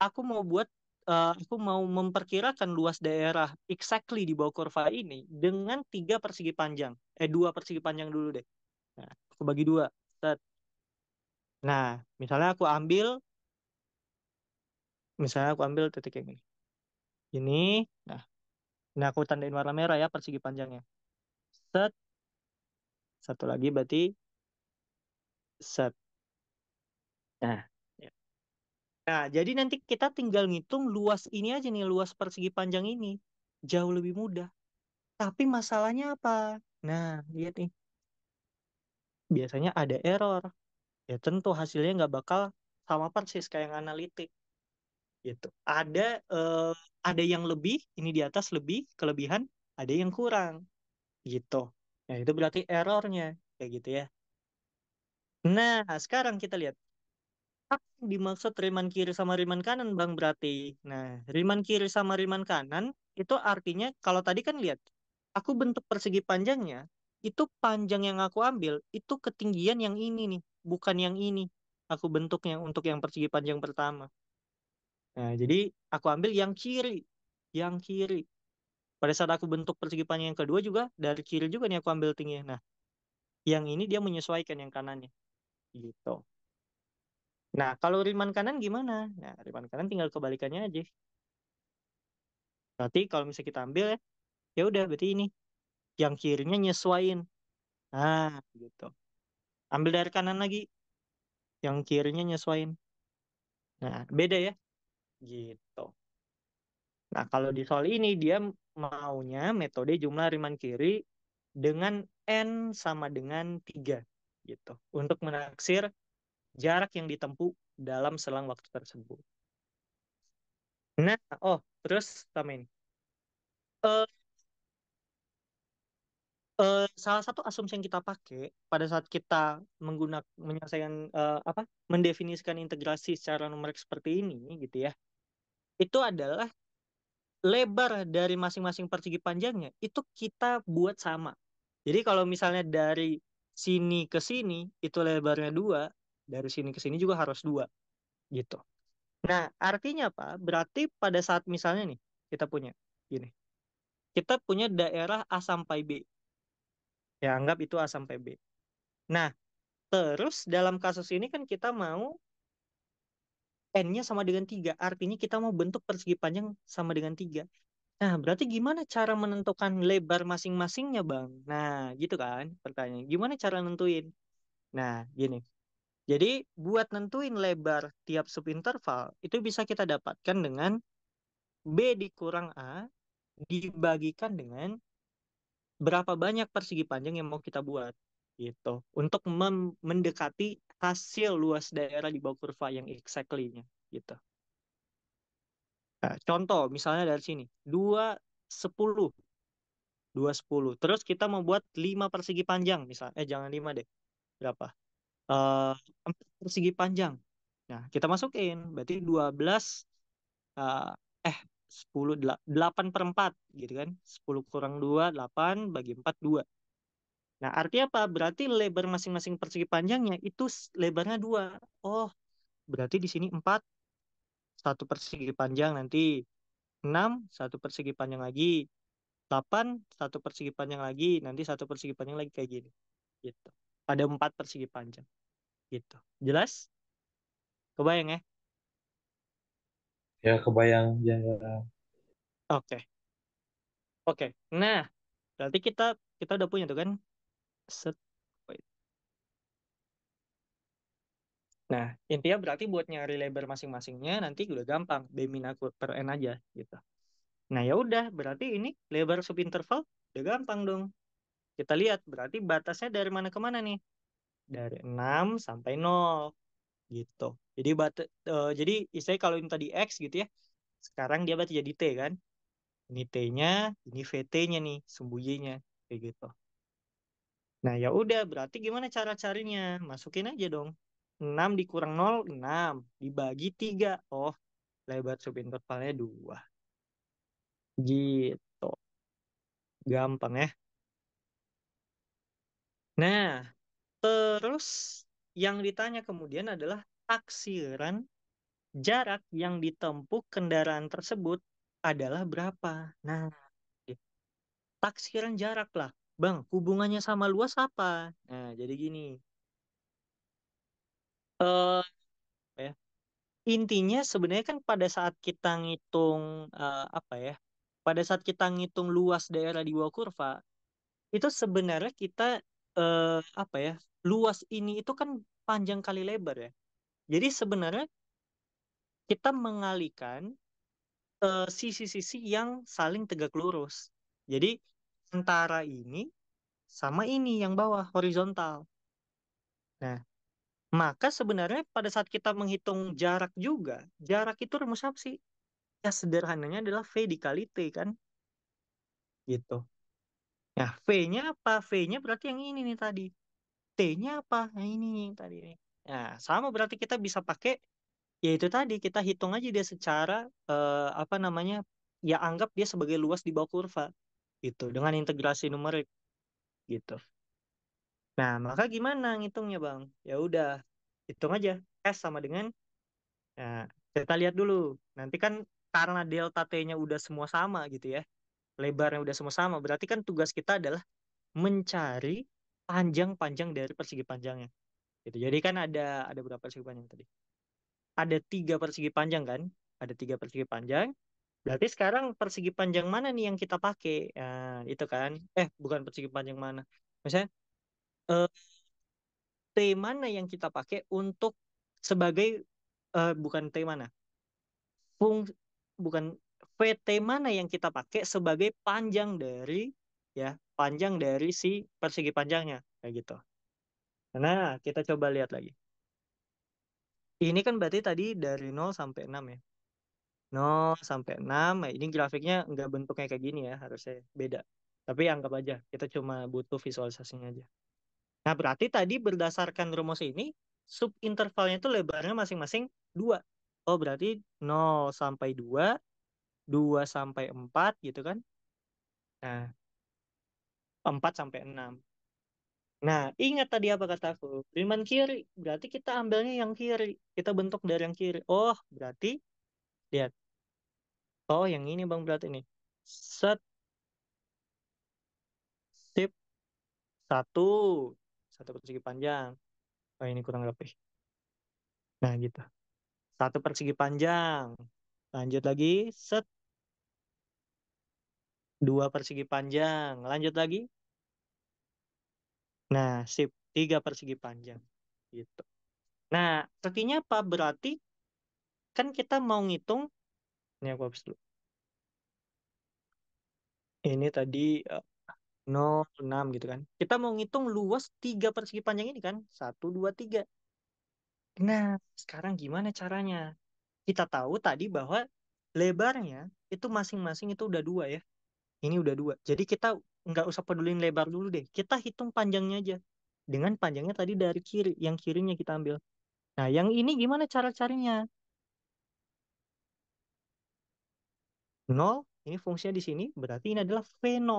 aku mau buat uh, aku mau memperkirakan luas daerah exactly di bawah kurva ini dengan tiga persegi panjang. Eh, dua persegi panjang dulu deh. Nah, aku bagi dua. Set. Nah, misalnya aku ambil misalnya aku ambil titik yang ini. Ini, nah. Nah, aku tandain warna merah ya persegi panjangnya. Set, satu lagi berarti set. Nah. Ya. Nah, jadi nanti kita tinggal ngitung luas ini aja nih, luas persegi panjang ini. Jauh lebih mudah. Tapi masalahnya apa? Nah, lihat nih. Biasanya ada error. Ya tentu hasilnya nggak bakal sama persis kayak yang analitik. Gitu. Ada eh, ada yang lebih, ini di atas lebih, kelebihan, ada yang kurang. Gitu. Nah, itu berarti errornya kayak gitu ya. Nah, sekarang kita lihat apa yang dimaksud riman kiri sama riman kanan, Bang berarti. Nah, riman kiri sama riman kanan itu artinya kalau tadi kan lihat aku bentuk persegi panjangnya itu panjang yang aku ambil itu ketinggian yang ini nih, bukan yang ini. Aku bentuknya untuk yang persegi panjang pertama. Nah, jadi aku ambil yang kiri, yang kiri pada saat aku bentuk persegi panjang yang kedua juga dari kiri juga nih aku ambil tingginya nah yang ini dia menyesuaikan yang kanannya gitu nah kalau riman kanan gimana nah riman kanan tinggal kebalikannya aja berarti kalau misalnya kita ambil ya, ya udah berarti ini yang kirinya nyesuaiin nah gitu ambil dari kanan lagi yang kirinya nyesuaiin nah beda ya gitu Nah, kalau di soal ini dia maunya metode jumlah riman kiri dengan n sama dengan 3 gitu untuk menaksir jarak yang ditempuh dalam selang waktu tersebut. Nah, oh, terus sama ini. Uh, eh, uh, eh, salah satu asumsi yang kita pakai pada saat kita menggunakan menyelesaikan uh, apa mendefinisikan integrasi secara numerik seperti ini gitu ya. Itu adalah lebar dari masing-masing persegi panjangnya itu kita buat sama. Jadi kalau misalnya dari sini ke sini itu lebarnya dua, dari sini ke sini juga harus dua, gitu. Nah artinya apa? Berarti pada saat misalnya nih kita punya gini, kita punya daerah A sampai B. Ya anggap itu A sampai B. Nah terus dalam kasus ini kan kita mau n-nya sama dengan tiga. Artinya kita mau bentuk persegi panjang sama dengan tiga. Nah, berarti gimana cara menentukan lebar masing-masingnya, Bang? Nah, gitu kan pertanyaan. Gimana cara nentuin? Nah, gini. Jadi, buat nentuin lebar tiap subinterval, itu bisa kita dapatkan dengan B dikurang A dibagikan dengan berapa banyak persegi panjang yang mau kita buat. Gitu. Untuk mendekati hasil luas daerah di bawah kurva yang exactly-nya gitu. Nah, contoh misalnya dari sini dua sepuluh dua sepuluh Terus kita membuat lima persegi panjang misalnya eh jangan lima deh. Berapa? Eh uh, persegi panjang. Nah, kita masukin berarti 12 uh, eh, eh sepuluh delapan per 4 gitu kan. sepuluh kurang dua delapan bagi empat dua Nah, artinya apa? Berarti lebar masing-masing persegi panjangnya itu lebarnya dua. Oh, berarti di sini empat, satu persegi panjang nanti. Enam, satu persegi panjang lagi. Delapan, satu persegi panjang lagi. Nanti satu persegi panjang lagi kayak gini. Gitu. Ada empat persegi panjang. Gitu. Jelas? Kebayang ya? Ya, kebayang. Ya, ya. Oke. Okay. Oke. Okay. Nah, berarti kita kita udah punya tuh kan Set. Wait. Nah, intinya berarti buat nyari label masing-masingnya nanti udah gampang, B aku per N aja gitu. Nah, ya udah, berarti ini lebar interval udah gampang dong. Kita lihat berarti batasnya dari mana ke mana nih? Dari 6 sampai 0 gitu. Jadi bat uh, jadi istilahnya kalau ini tadi x gitu ya. Sekarang dia berarti jadi t kan? Ini t-nya, ini vt-nya nih, sumbu y nya, kayak gitu. Nah, ya udah berarti gimana cara carinya? Masukin aja dong. 6 dikurang 0 6 dibagi 3. Oh, lebar subintervalnya 2. Gitu. Gampang ya. Nah, terus yang ditanya kemudian adalah taksiran jarak yang ditempuh kendaraan tersebut adalah berapa. Nah, gitu. taksiran jarak lah Bang, hubungannya sama luas apa? Nah, jadi gini. Eh, ya. Intinya sebenarnya kan pada saat kita ngitung eh, apa ya? Pada saat kita ngitung luas daerah di bawah kurva, itu sebenarnya kita eh, apa ya? Luas ini itu kan panjang kali lebar ya. Jadi sebenarnya kita mengalihkan eh, sisi-sisi uh, yang saling tegak lurus. Jadi antara ini sama ini yang bawah horizontal. Nah, maka sebenarnya pada saat kita menghitung jarak juga, jarak itu rumus apa sih? Ya sederhananya adalah V dikali T kan? Gitu. Nah, V-nya apa? V-nya berarti yang ini nih tadi. T-nya apa? Nah, ini nih tadi nih. Nah, sama berarti kita bisa pakai yaitu tadi kita hitung aja dia secara eh, apa namanya? Ya anggap dia sebagai luas di bawah kurva gitu dengan integrasi numerik gitu. Nah, maka gimana ngitungnya, Bang? Ya udah, hitung aja S sama dengan nah, kita lihat dulu. Nanti kan karena delta T-nya udah semua sama gitu ya. Lebarnya udah semua sama, berarti kan tugas kita adalah mencari panjang-panjang dari persegi panjangnya. Gitu. Jadi kan ada ada berapa persegi panjang tadi? Ada tiga persegi panjang kan? Ada tiga persegi panjang. Berarti sekarang persegi panjang mana nih yang kita pakai? Ya, itu kan. Eh, bukan persegi panjang mana. Misalnya, eh, T mana yang kita pakai untuk sebagai, eh, bukan T mana. Fung, bukan VT mana yang kita pakai sebagai panjang dari, ya, panjang dari si persegi panjangnya. Kayak gitu. Nah, kita coba lihat lagi. Ini kan berarti tadi dari 0 sampai 6 ya. 0 sampai 6. Ya ini grafiknya nggak bentuknya kayak gini ya, harusnya beda. Tapi anggap aja, kita cuma butuh visualisasinya aja. Nah, berarti tadi berdasarkan rumus ini, sub intervalnya itu lebarnya masing-masing 2. Oh, berarti 0 sampai 2, 2 sampai 4 gitu kan. Nah, 4 sampai 6. Nah, ingat tadi apa kataku? Riemann kiri, berarti kita ambilnya yang kiri. Kita bentuk dari yang kiri. Oh, berarti lihat oh yang ini bang berarti ini set sip satu satu persegi panjang oh ini kurang lebih nah gitu satu persegi panjang lanjut lagi set dua persegi panjang lanjut lagi nah sip tiga persegi panjang gitu nah kakinya apa berarti kan kita mau ngitung ini aku habis dulu ini tadi eh, nol 0, 6 gitu kan. Kita mau ngitung luas tiga persegi panjang ini kan. satu dua tiga. Nah, sekarang gimana caranya? Kita tahu tadi bahwa lebarnya itu masing-masing itu udah dua ya. Ini udah dua. Jadi kita nggak usah pedulin lebar dulu deh. Kita hitung panjangnya aja. Dengan panjangnya tadi dari kiri. Yang kirinya kita ambil. Nah, yang ini gimana cara carinya? 0, ini fungsinya di sini, berarti ini adalah V0.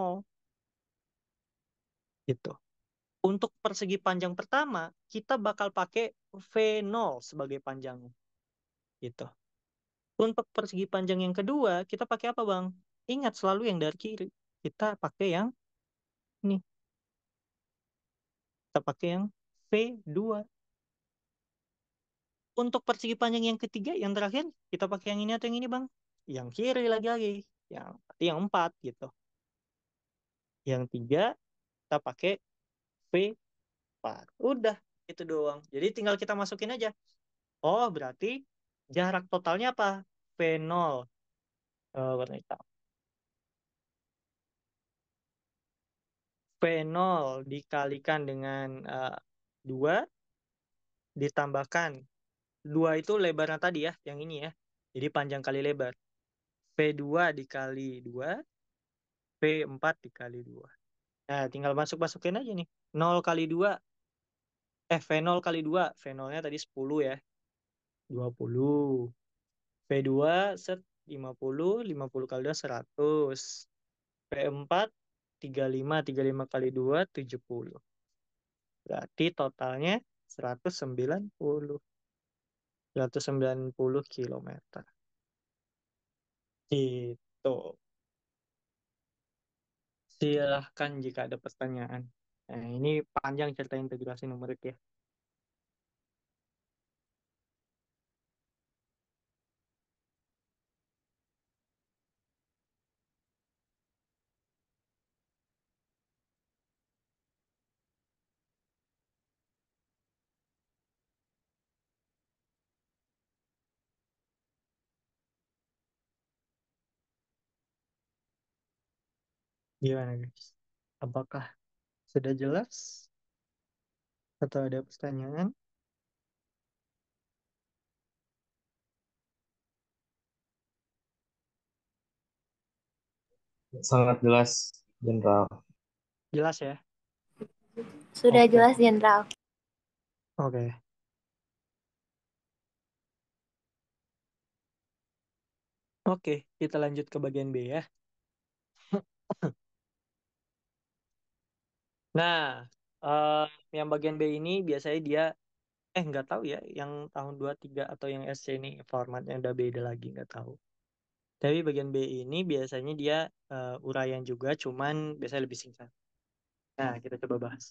Gitu. Untuk persegi panjang pertama, kita bakal pakai V0 sebagai panjangnya. Gitu. Untuk persegi panjang yang kedua, kita pakai apa, Bang? Ingat selalu yang dari kiri. Kita pakai yang ini. Kita pakai yang V2 untuk persegi panjang yang ketiga, yang terakhir, kita pakai yang ini atau yang ini, Bang? yang kiri lagi-lagi yang yang empat gitu yang tiga kita pakai v 4 udah itu doang jadi tinggal kita masukin aja oh berarti jarak totalnya apa v 0 uh, eh, warna hitam v 0 dikalikan dengan uh, ditambahkan dua itu lebarnya tadi ya yang ini ya jadi panjang kali lebar P2 dikali 2, P4 dikali 2. Nah, tinggal masuk-masukin aja nih. 0 kali 2, eh V0 kali 2, V0-nya tadi 10 ya. 20. P2 set 50, 50 kali 2 100. P4 35, 35 kali 2 70. Berarti totalnya 190. 190 kilometer. Gitu. Silahkan jika ada pertanyaan. Nah, ini panjang cerita integrasi numerik ya. Gimana guys? Apakah sudah jelas? Atau ada pertanyaan? Sangat jelas, Jenderal. Jelas ya? Sudah okay. jelas, Jenderal. Oke. Oke, kita lanjut ke bagian B ya. Nah, uh, yang bagian B ini biasanya dia eh nggak tahu ya yang tahun 23 atau yang SC ini formatnya udah beda lagi nggak tahu. Tapi bagian B ini biasanya dia uh, eh, uraian juga cuman biasanya lebih singkat. Nah, kita coba bahas.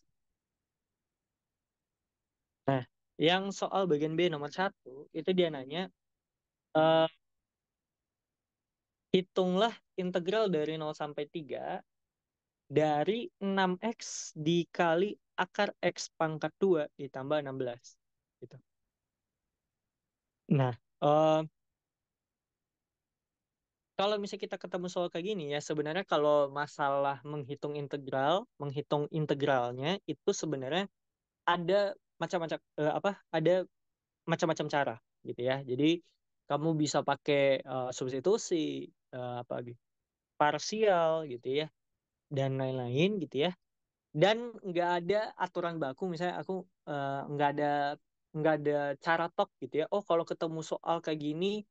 Nah, yang soal bagian B nomor satu itu dia nanya eh, hitunglah integral dari 0 sampai 3 dari 6X dikali akar X pangkat 2 ditambah 16. Gitu. Nah, uh, kalau misalnya kita ketemu soal kayak gini ya, sebenarnya kalau masalah menghitung integral, menghitung integralnya itu sebenarnya ada macam-macam uh, apa? Ada macam-macam cara gitu ya. Jadi kamu bisa pakai uh, substitusi uh, apa lagi? parsial gitu ya dan lain-lain gitu ya dan nggak ada aturan baku misalnya aku uh, nggak ada nggak ada cara tok gitu ya oh kalau ketemu soal kayak gini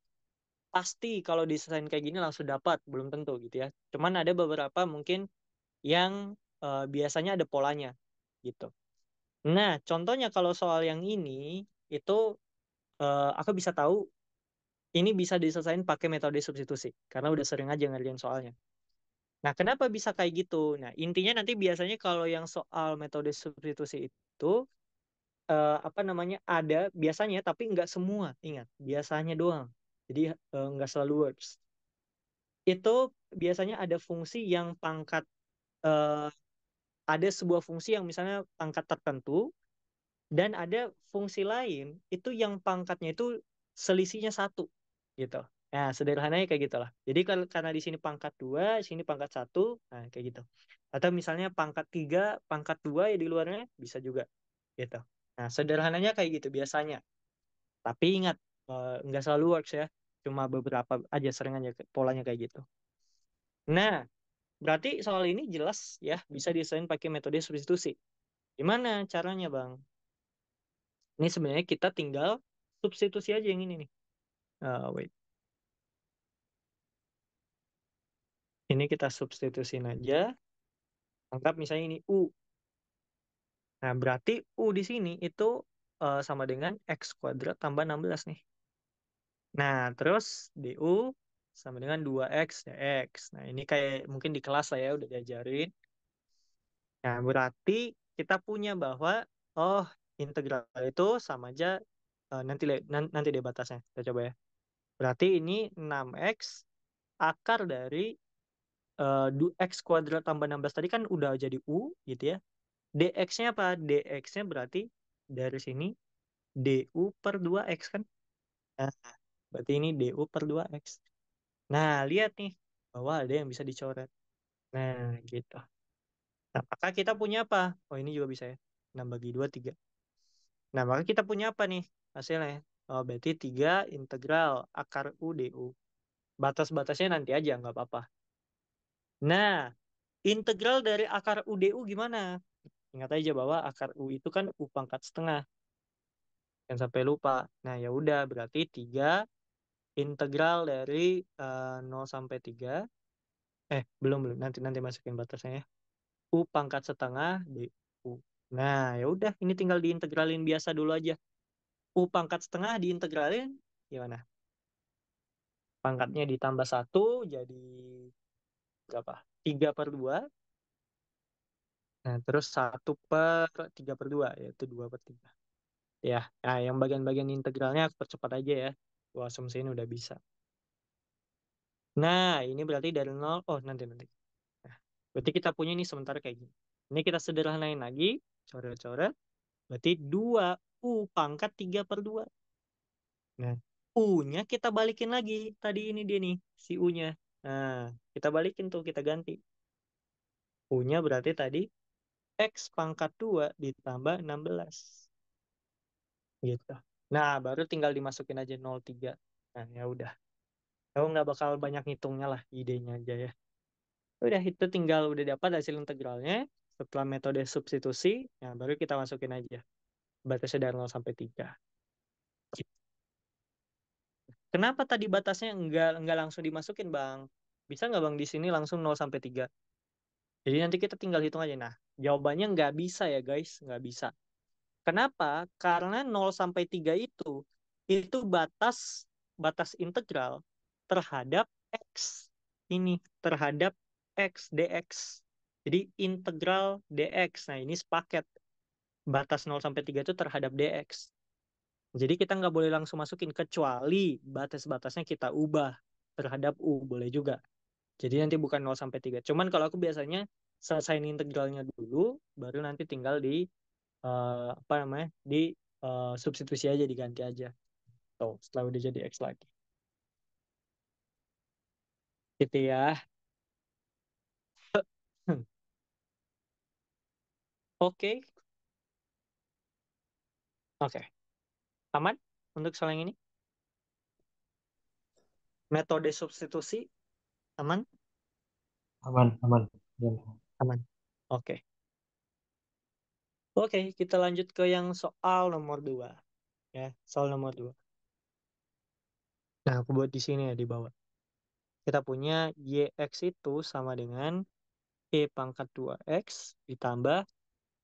pasti kalau desain kayak gini langsung dapat belum tentu gitu ya cuman ada beberapa mungkin yang uh, biasanya ada polanya gitu nah contohnya kalau soal yang ini itu uh, aku bisa tahu ini bisa diselesaikan pakai metode substitusi karena udah sering aja ngerjain soalnya Nah, kenapa bisa kayak gitu? Nah, intinya nanti biasanya kalau yang soal metode substitusi itu, eh, apa namanya, ada biasanya tapi nggak semua, ingat, biasanya doang. Jadi, eee, eh, nggak selalu works. Itu biasanya ada fungsi yang pangkat, eh, ada sebuah fungsi yang misalnya pangkat tertentu, dan ada fungsi lain, itu yang pangkatnya itu selisihnya satu gitu. Nah, sederhananya kayak gitulah. Jadi kalau karena di sini pangkat dua, di sini pangkat satu, nah kayak gitu. Atau misalnya pangkat tiga, pangkat dua ya di luarnya bisa juga gitu. Nah, sederhananya kayak gitu biasanya. Tapi ingat eh, nggak selalu works ya. Cuma beberapa aja sering aja polanya kayak gitu. Nah, berarti soal ini jelas ya bisa diselesaikan pakai metode substitusi. Gimana caranya, Bang? Ini sebenarnya kita tinggal substitusi aja yang ini nih. Uh, wait. Ini kita substitusin aja. Anggap misalnya ini U. Nah, berarti U di sini itu uh, sama dengan X kuadrat tambah 16 nih. Nah, terus DU sama dengan 2X DX. Nah, ini kayak mungkin di kelas lah ya udah diajarin. Nah, berarti kita punya bahwa, oh, integral itu sama aja uh, nanti nanti deh batasnya. Kita coba ya. Berarti ini 6X akar dari uh, x kuadrat tambah 16 tadi kan udah jadi u gitu ya. dx-nya apa? dx-nya berarti dari sini du per 2x kan. Nah, berarti ini du per 2x. Nah, lihat nih bahwa ada yang bisa dicoret. Nah, gitu. Nah, maka kita punya apa? Oh, ini juga bisa ya. 6 bagi 2, 3. Nah, maka kita punya apa nih hasilnya? Oh, berarti 3 integral akar U du. Batas-batasnya nanti aja, nggak apa-apa. Nah, integral dari akar UDU gimana? Ingat aja bahwa akar U itu kan U pangkat setengah. Jangan sampai lupa. Nah, ya udah berarti 3 integral dari uh, eh, 0 sampai 3 eh belum belum nanti nanti masukin batasnya ya. U pangkat setengah DU. Nah, ya udah ini tinggal diintegralin biasa dulu aja. U pangkat setengah diintegralin gimana? Pangkatnya ditambah satu jadi berapa? tiga per dua Nah, terus satu per tiga per dua yaitu dua per tiga Ya, nah, yang bagian-bagian integralnya aku percepat aja ya. Gue ini udah bisa. Nah, ini berarti dari nol Oh, nanti-nanti. Nah, berarti kita punya ini sementara kayak gini. Ini kita sederhanain lagi. Coret-coret. Berarti dua U pangkat tiga per dua Nah, U-nya kita balikin lagi. Tadi ini dia nih, si U-nya. Nah, kita balikin tuh, kita ganti. Punya berarti tadi X pangkat 2 ditambah 16. Gitu. Nah, baru tinggal dimasukin aja 03. Nah, ya udah. Aku nggak bakal banyak ngitungnya lah, idenya aja ya. Udah, itu tinggal udah dapat hasil integralnya. Setelah metode substitusi, nah baru kita masukin aja. Batasnya dari 0 sampai 3. Kenapa tadi batasnya nggak nggak langsung dimasukin, Bang? Bisa nggak Bang di sini langsung 0 sampai 3? Jadi nanti kita tinggal hitung aja. Nah, jawabannya nggak bisa ya guys, nggak bisa. Kenapa? Karena 0 sampai 3 itu, itu batas batas integral terhadap X. Ini terhadap X dx. Jadi integral dx. Nah ini sepaket. Batas 0 sampai 3 itu terhadap dx. Jadi kita nggak boleh langsung masukin kecuali batas-batasnya kita ubah terhadap u boleh juga. Jadi nanti bukan 0 sampai 3. Cuman kalau aku biasanya selesaiin integralnya dulu, baru nanti tinggal di uh, apa namanya? di uh, substitusi aja diganti aja. Tuh, setelah udah jadi x lagi. Gitu ya. Oke. Oke. Okay. Aman untuk soal yang ini? Metode substitusi Aman? Aman, aman. Ya. Aman. Oke. Oke, kita lanjut ke yang soal nomor dua. Ya, soal nomor dua. Nah, aku buat di sini ya, di bawah. Kita punya YX itu sama dengan E pangkat 2X ditambah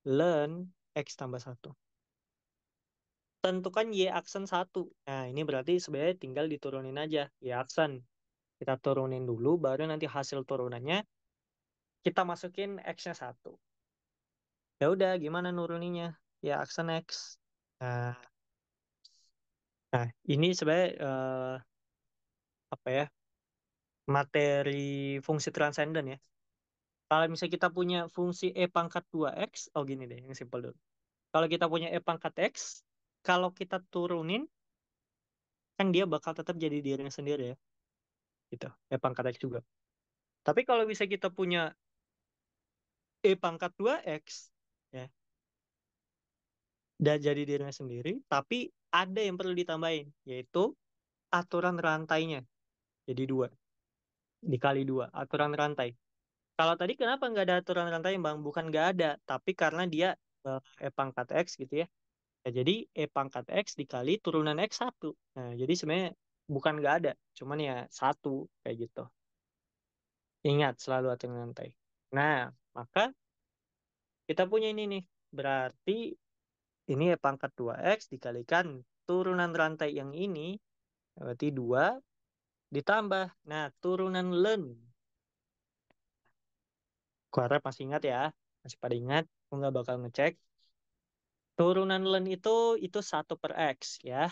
ln X tambah satu. tentukan y aksen satu. Nah, ini berarti sebenarnya tinggal diturunin aja y aksen kita turunin dulu baru nanti hasil turunannya kita masukin x-nya satu ya udah gimana nuruninya ya aksen x nah nah ini sebenarnya uh, apa ya materi fungsi transenden ya kalau misalnya kita punya fungsi e pangkat 2x oh gini deh yang simple dulu kalau kita punya e pangkat x kalau kita turunin kan dia bakal tetap jadi dirinya sendiri ya gitu E pangkat X juga tapi kalau bisa kita punya E pangkat 2X ya dan jadi dirinya sendiri tapi ada yang perlu ditambahin yaitu aturan rantainya jadi dua dikali dua aturan rantai kalau tadi kenapa nggak ada aturan rantai bang bukan nggak ada tapi karena dia eh, e pangkat x gitu ya. ya jadi e pangkat x dikali turunan x satu. nah jadi sebenarnya bukan nggak ada cuman ya satu kayak gitu ingat selalu atur nyantai nah maka kita punya ini nih berarti ini ya pangkat 2x dikalikan turunan rantai yang ini berarti 2 ditambah nah turunan len kuadrat pasti ingat ya masih pada ingat aku nggak bakal ngecek turunan len itu itu satu per x ya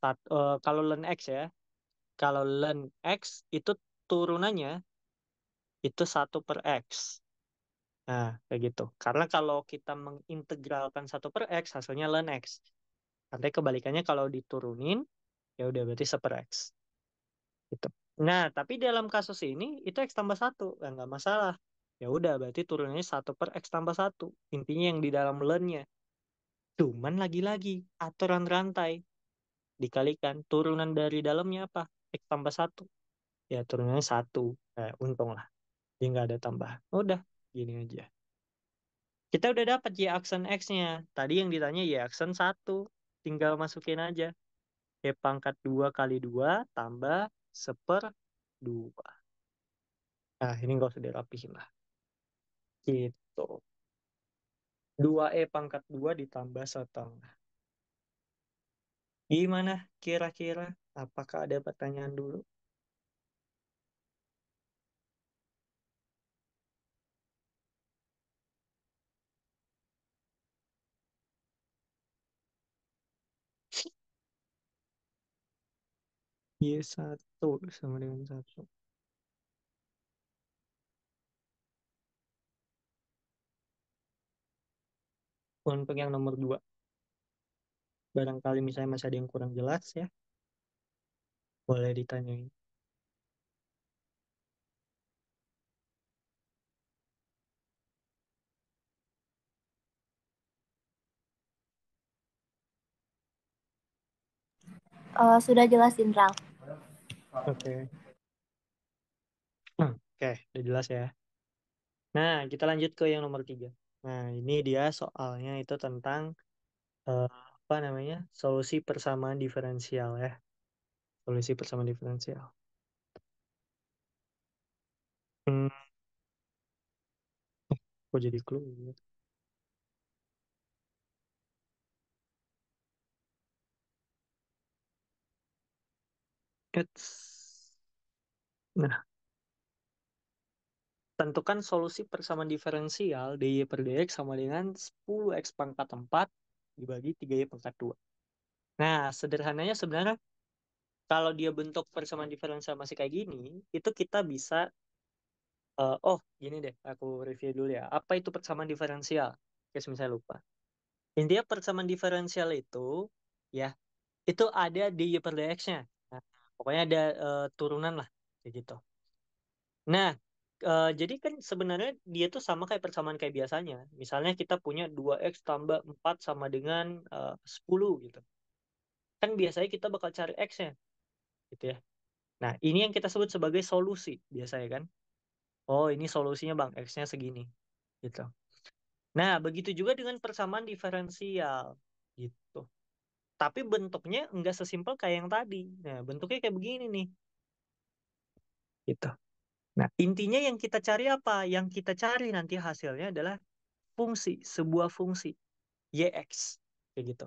Sat, uh, kalau len x ya kalau ln X itu turunannya itu satu per X. Nah, kayak gitu. Karena kalau kita mengintegralkan satu per X, hasilnya ln X. Nanti kebalikannya kalau diturunin, ya udah berarti seper X. Gitu. Nah, tapi dalam kasus ini, itu X tambah satu Ya nggak masalah. Ya udah, berarti turunannya satu per X tambah satu Intinya yang di dalam ln-nya. Cuman lagi-lagi, aturan rantai. Dikalikan, turunan dari dalamnya apa? x tambah satu ya turunnya satu eh, untung lah jadi nggak ada tambah. udah gini aja kita udah dapat ya aksen x nya tadi yang ditanya ya aksen satu tinggal masukin aja e pangkat dua kali dua tambah seper dua nah ini nggak usah dirapihin lah gitu dua e pangkat dua ditambah setengah. Gimana kira-kira Apakah ada pertanyaan dulu? Y satu sama dengan satu. Untuk yang nomor dua, barangkali misalnya masih ada yang kurang jelas ya, boleh ditanyain. Uh, sudah jelas, Jenderal. Oke. Oke, udah jelas ya. Nah, kita lanjut ke yang nomor tiga. Nah, ini dia soalnya itu tentang uh, apa namanya? Solusi persamaan diferensial ya. Solusi persamaan diferensial. Hmm, kok jadi clue? Ya? Eits. Nah, tentukan solusi persamaan diferensial dy per dx sama dengan 10x pangkat 4 dibagi 3y pangkat 2. Nah, sederhananya sebenarnya kalau dia bentuk persamaan diferensial masih kayak gini itu kita bisa uh, oh gini deh aku review dulu ya apa itu persamaan diferensial guys misalnya lupa intinya persamaan diferensial itu ya itu ada di y per dx-nya nah, pokoknya ada uh, turunan lah kayak gitu nah Uh, jadi kan sebenarnya dia tuh sama kayak persamaan kayak biasanya. Misalnya kita punya 2x tambah 4 sama dengan uh, 10 gitu. Kan biasanya kita bakal cari x-nya gitu ya. Nah, ini yang kita sebut sebagai solusi biasanya kan. Oh, ini solusinya Bang, X-nya segini. Gitu. Nah, begitu juga dengan persamaan diferensial gitu. Tapi bentuknya enggak sesimpel kayak yang tadi. Nah, bentuknya kayak begini nih. Gitu. Nah, intinya yang kita cari apa? Yang kita cari nanti hasilnya adalah fungsi, sebuah fungsi yx kayak gitu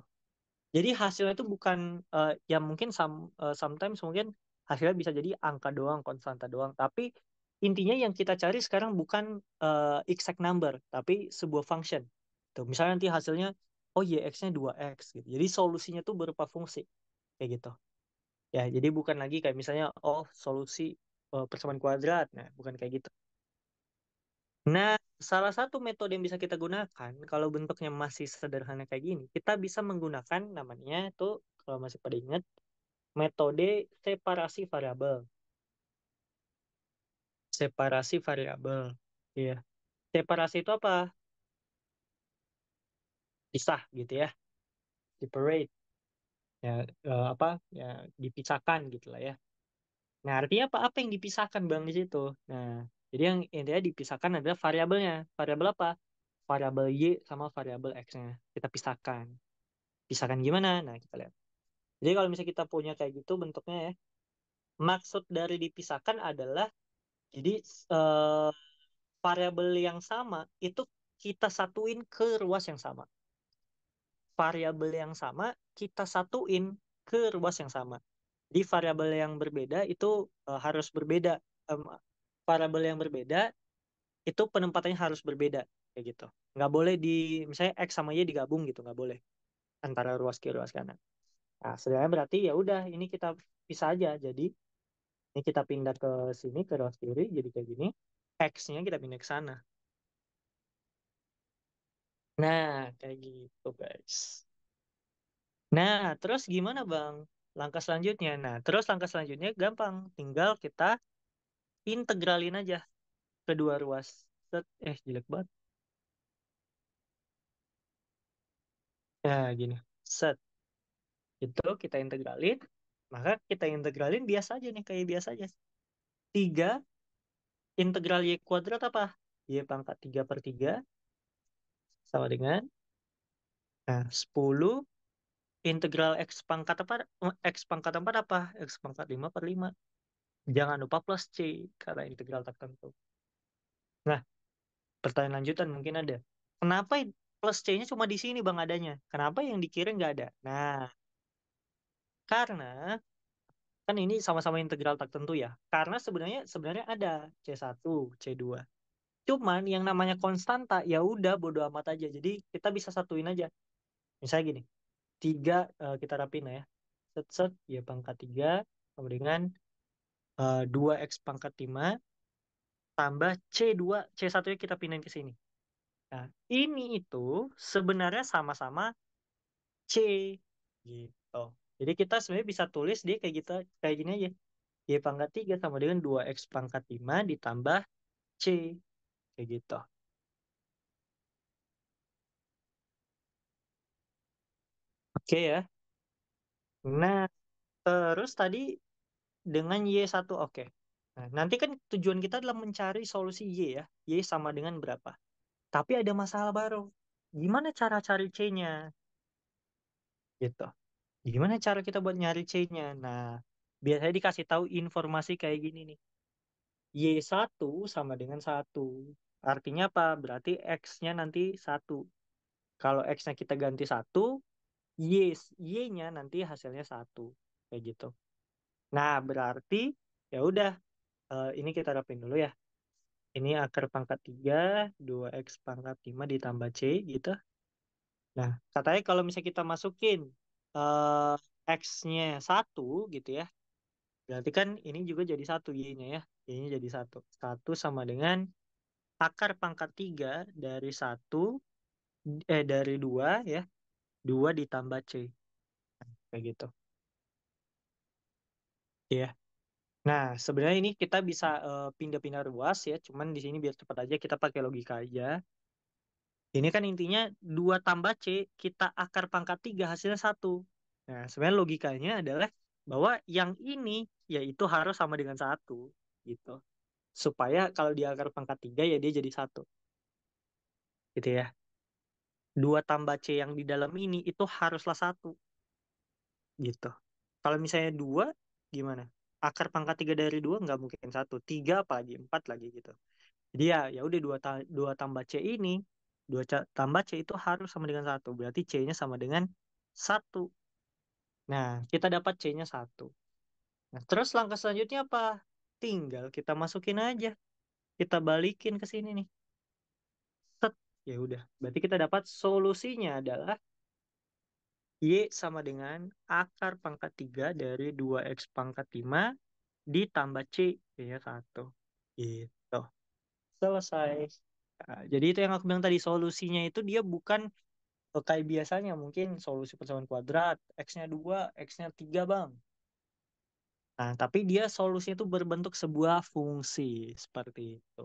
jadi hasilnya itu bukan uh, ya mungkin some, uh, sometimes mungkin hasilnya bisa jadi angka doang konstanta doang tapi intinya yang kita cari sekarang bukan uh, exact number tapi sebuah function tuh misalnya nanti hasilnya oh iya, x nya 2x gitu jadi solusinya itu berupa fungsi kayak gitu ya jadi bukan lagi kayak misalnya oh solusi uh, persamaan kuadrat nah bukan kayak gitu nah salah satu metode yang bisa kita gunakan kalau bentuknya masih sederhana kayak gini, kita bisa menggunakan namanya itu kalau masih pada ingat metode separasi variabel. Separasi variabel. Iya. Separasi itu apa? Pisah gitu ya. Separate. Ya uh, apa? Ya dipisahkan gitulah ya. Nah, artinya apa? Apa yang dipisahkan Bang di situ? Nah, jadi yang intinya dipisahkan adalah variabelnya. Variabel apa? Variabel Y sama variabel X-nya. Kita pisahkan. Pisahkan gimana? Nah, kita lihat. Jadi kalau misalnya kita punya kayak gitu bentuknya ya. Maksud dari dipisahkan adalah jadi uh, variabel yang sama itu kita satuin ke ruas yang sama. Variabel yang sama kita satuin ke ruas yang sama. Di variabel yang berbeda itu uh, harus berbeda um, parabel yang berbeda itu penempatannya harus berbeda kayak gitu nggak boleh di misalnya x sama y digabung gitu nggak boleh antara ruas kiri ruas kanan nah sebenarnya berarti ya udah ini kita pisah aja jadi ini kita pindah ke sini ke ruas kiri jadi kayak gini x-nya kita pindah ke sana nah kayak gitu guys nah terus gimana bang langkah selanjutnya nah terus langkah selanjutnya gampang tinggal kita integralin aja kedua ruas set eh jelek banget nah gini set itu kita integralin maka kita integralin biasa aja nih kayak biasa aja tiga integral y kuadrat apa y pangkat tiga per tiga sama dengan nah sepuluh integral x pangkat apa x pangkat empat apa x pangkat lima per lima Jangan lupa plus C karena integral tak tentu. Nah, pertanyaan lanjutan mungkin ada. Kenapa plus C-nya cuma di sini Bang adanya? Kenapa yang di kiri nggak ada? Nah, karena kan ini sama-sama integral tak tentu ya. Karena sebenarnya sebenarnya ada C1, C2. Cuman yang namanya konstanta ya udah bodo amat aja. Jadi kita bisa satuin aja. Misalnya gini. 3 eh, kita rapin ya. Set set ya pangkat 3 sama dengan uh, eh, 2x pangkat 5 tambah C2, C1-nya kita pindahin ke sini. Nah, ini itu sebenarnya sama-sama C gitu. Jadi kita sebenarnya bisa tulis dia kayak gitu kayak gini aja. Y pangkat 3 sama dengan 2x pangkat 5 ditambah C kayak gitu. Oke ya. Nah, terus tadi dengan Y1 oke. Okay. Nah, nanti kan tujuan kita adalah mencari solusi Y ya. Y sama dengan berapa. Tapi ada masalah baru. Gimana cara cari C-nya? Gitu. Gimana cara kita buat nyari C-nya? Nah, biasanya dikasih tahu informasi kayak gini nih. Y1 sama dengan 1. Artinya apa? Berarti X-nya nanti 1. Kalau X-nya kita ganti 1, Y, nya nanti hasilnya 1. Kayak gitu. Nah, berarti ya udah uh, ini kita rapin dulu ya. Ini akar pangkat 3, 2x pangkat 5 ditambah C gitu. Nah, katanya kalau misalnya kita masukin uh, x-nya 1 gitu ya. Berarti kan ini juga jadi 1 y-nya ya. Y-nya jadi 1. 1 sama dengan akar pangkat 3 dari 1 eh dari 2 ya. 2 ditambah C. Nah, kayak gitu. Iya. Nah, sebenarnya ini kita bisa pindah eh, pindah-pindah ruas ya, cuman di sini biar cepat aja kita pakai logika aja. Ini kan intinya 2 tambah C, kita akar pangkat 3 hasilnya satu. Nah, sebenarnya logikanya adalah bahwa yang ini yaitu harus sama dengan satu gitu. Supaya kalau di akar pangkat 3 ya dia jadi satu gitu ya. 2 tambah C yang di dalam ini itu haruslah satu gitu. Kalau misalnya dua gimana akar pangkat tiga dari dua nggak mungkin satu tiga apalagi empat lagi gitu jadi ya ya udah dua ta dua tambah c ini dua tambah c itu harus sama dengan satu berarti c nya sama dengan satu nah kita dapat c nya satu nah terus langkah selanjutnya apa tinggal kita masukin aja kita balikin ke sini nih set ya udah berarti kita dapat solusinya adalah Y sama dengan akar pangkat 3 dari 2X pangkat 5 ditambah C, ya satu Gitu. Selesai. Nah, jadi itu yang aku bilang tadi, solusinya itu dia bukan e, kayak biasanya mungkin solusi persamaan kuadrat, X-nya 2, X-nya 3 bang. Nah, tapi dia solusinya itu berbentuk sebuah fungsi, seperti itu.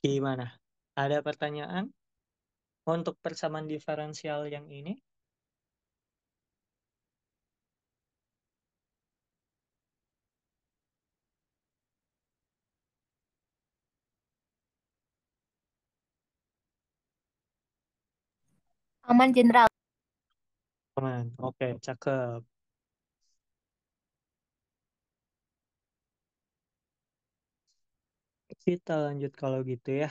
Gimana? Ada pertanyaan? untuk persamaan diferensial yang ini Aman general. Aman. Oke, cakep. Kita lanjut kalau gitu ya.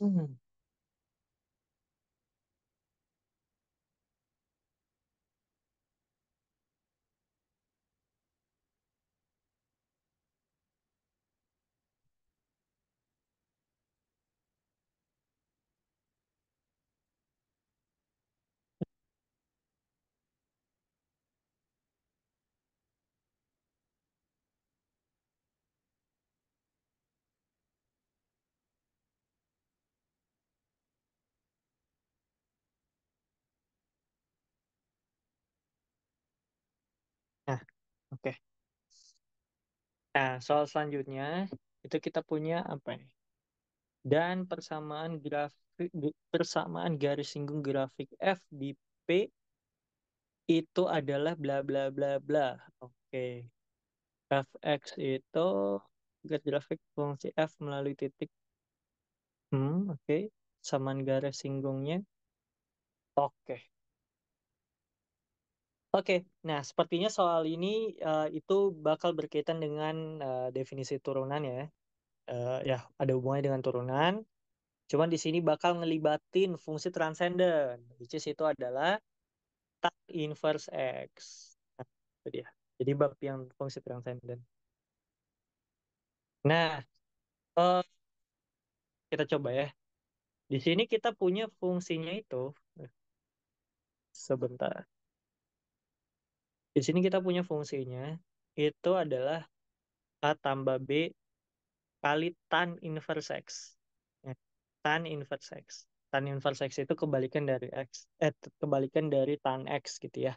Hmm. Oke. Nah, soal selanjutnya itu kita punya apa ya? Dan persamaan grafik persamaan garis singgung grafik F di P itu adalah bla bla bla bla. Oke. Okay. X itu grafik fungsi F melalui titik. Hmm, oke. Okay. Samaan garis singgungnya. Oke. Okay. Oke, nah sepertinya soal ini uh, itu bakal berkaitan dengan uh, definisi turunan ya. Uh, ya, ada hubungannya dengan turunan. Cuman di sini bakal ngelibatin fungsi transenden, which is itu adalah tak inverse x. Nah, itu dia. Jadi bab yang fungsi transenden. Nah, uh, kita coba ya. Di sini kita punya fungsinya itu. Sebentar. Di sini kita punya fungsinya itu adalah A tambah B kali tan inverse X. Ya, tan inverse X. Tan inverse X itu kebalikan dari X, eh, kebalikan dari tan X gitu ya.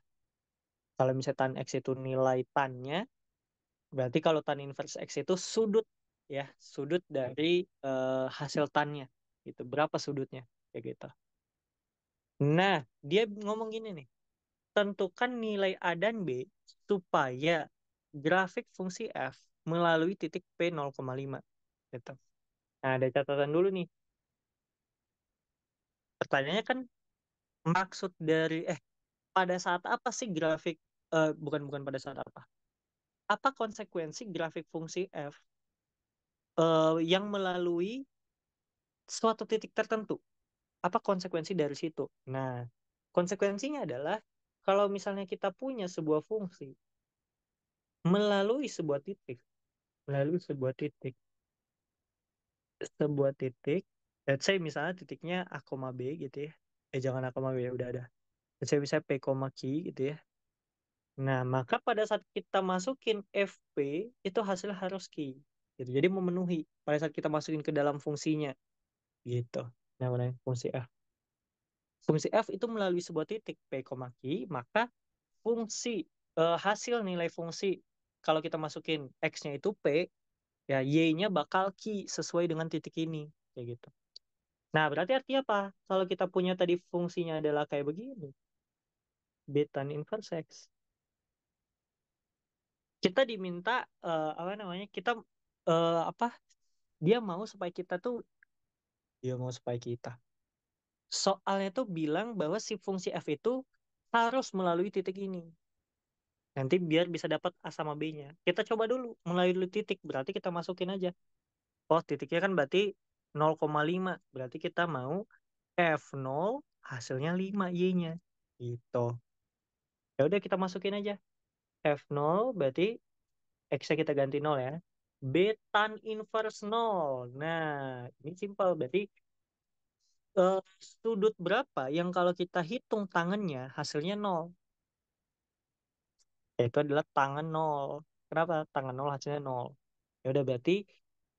Kalau misalnya tan X itu nilai tannya, berarti kalau tan inverse X itu sudut ya, sudut dari uh, hasil tannya. Itu berapa sudutnya kayak gitu. Nah, dia ngomong gini nih tentukan nilai A dan B supaya grafik fungsi f melalui titik P 0,5. Gitu. Nah, ada catatan dulu nih. Pertanyaannya kan maksud dari eh pada saat apa sih grafik eh, bukan bukan pada saat apa? Apa konsekuensi grafik fungsi f eh, yang melalui suatu titik tertentu? Apa konsekuensi dari situ? Nah, konsekuensinya adalah kalau misalnya kita punya sebuah fungsi melalui sebuah titik, melalui sebuah titik, sebuah titik, let's say misalnya titiknya a, b gitu ya, eh jangan a, b ya udah ada, let's say misalnya p, q gitu ya. Nah maka pada saat kita masukin fp itu hasil harus q gitu. Jadi memenuhi pada saat kita masukin ke dalam fungsinya gitu. Nah, fungsi f. Fungsi f itu melalui sebuah titik p, q, maka fungsi eh, hasil nilai fungsi kalau kita masukin x-nya itu p, ya y-nya bakal q sesuai dengan titik ini, kayak gitu. Nah, berarti arti apa? Kalau kita punya tadi fungsinya adalah kayak begini. Betan inverse x. Kita diminta uh, apa namanya? Kita uh, apa? Dia mau supaya kita tuh dia mau supaya kita soalnya itu bilang bahwa si fungsi f itu harus melalui titik ini. Nanti biar bisa dapat A sama B-nya. Kita coba dulu melalui titik, berarti kita masukin aja. Oh, titiknya kan berarti 0,5. Berarti kita mau F0 hasilnya 5 Y-nya. Gitu. Ya udah kita masukin aja. F0 berarti x kita ganti 0 ya. B tan inverse 0. Nah, ini simpel. Berarti uh, sudut berapa yang kalau kita hitung tangannya hasilnya nol? Ya, itu adalah tangan nol. Kenapa? Tangan nol hasilnya nol. Ya udah berarti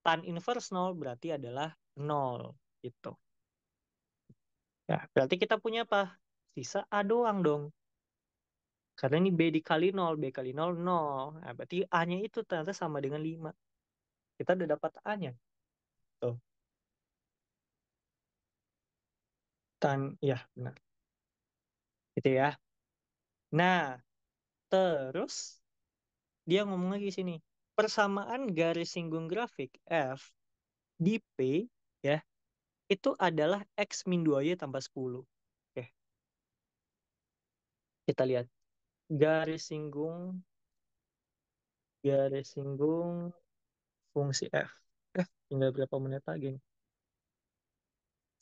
tan inverse nol berarti adalah nol Itu. ya nah, berarti kita punya apa? Sisa A doang dong. Karena ini B dikali nol, B kali nol nol. Nah, berarti A-nya itu ternyata sama dengan 5. Kita udah dapat A-nya. Tuh. tan ya benar gitu ya nah terus dia ngomong lagi sini persamaan garis singgung grafik f di p ya itu adalah x min dua y tambah sepuluh. oke kita lihat garis singgung garis singgung fungsi f eh tinggal berapa menit lagi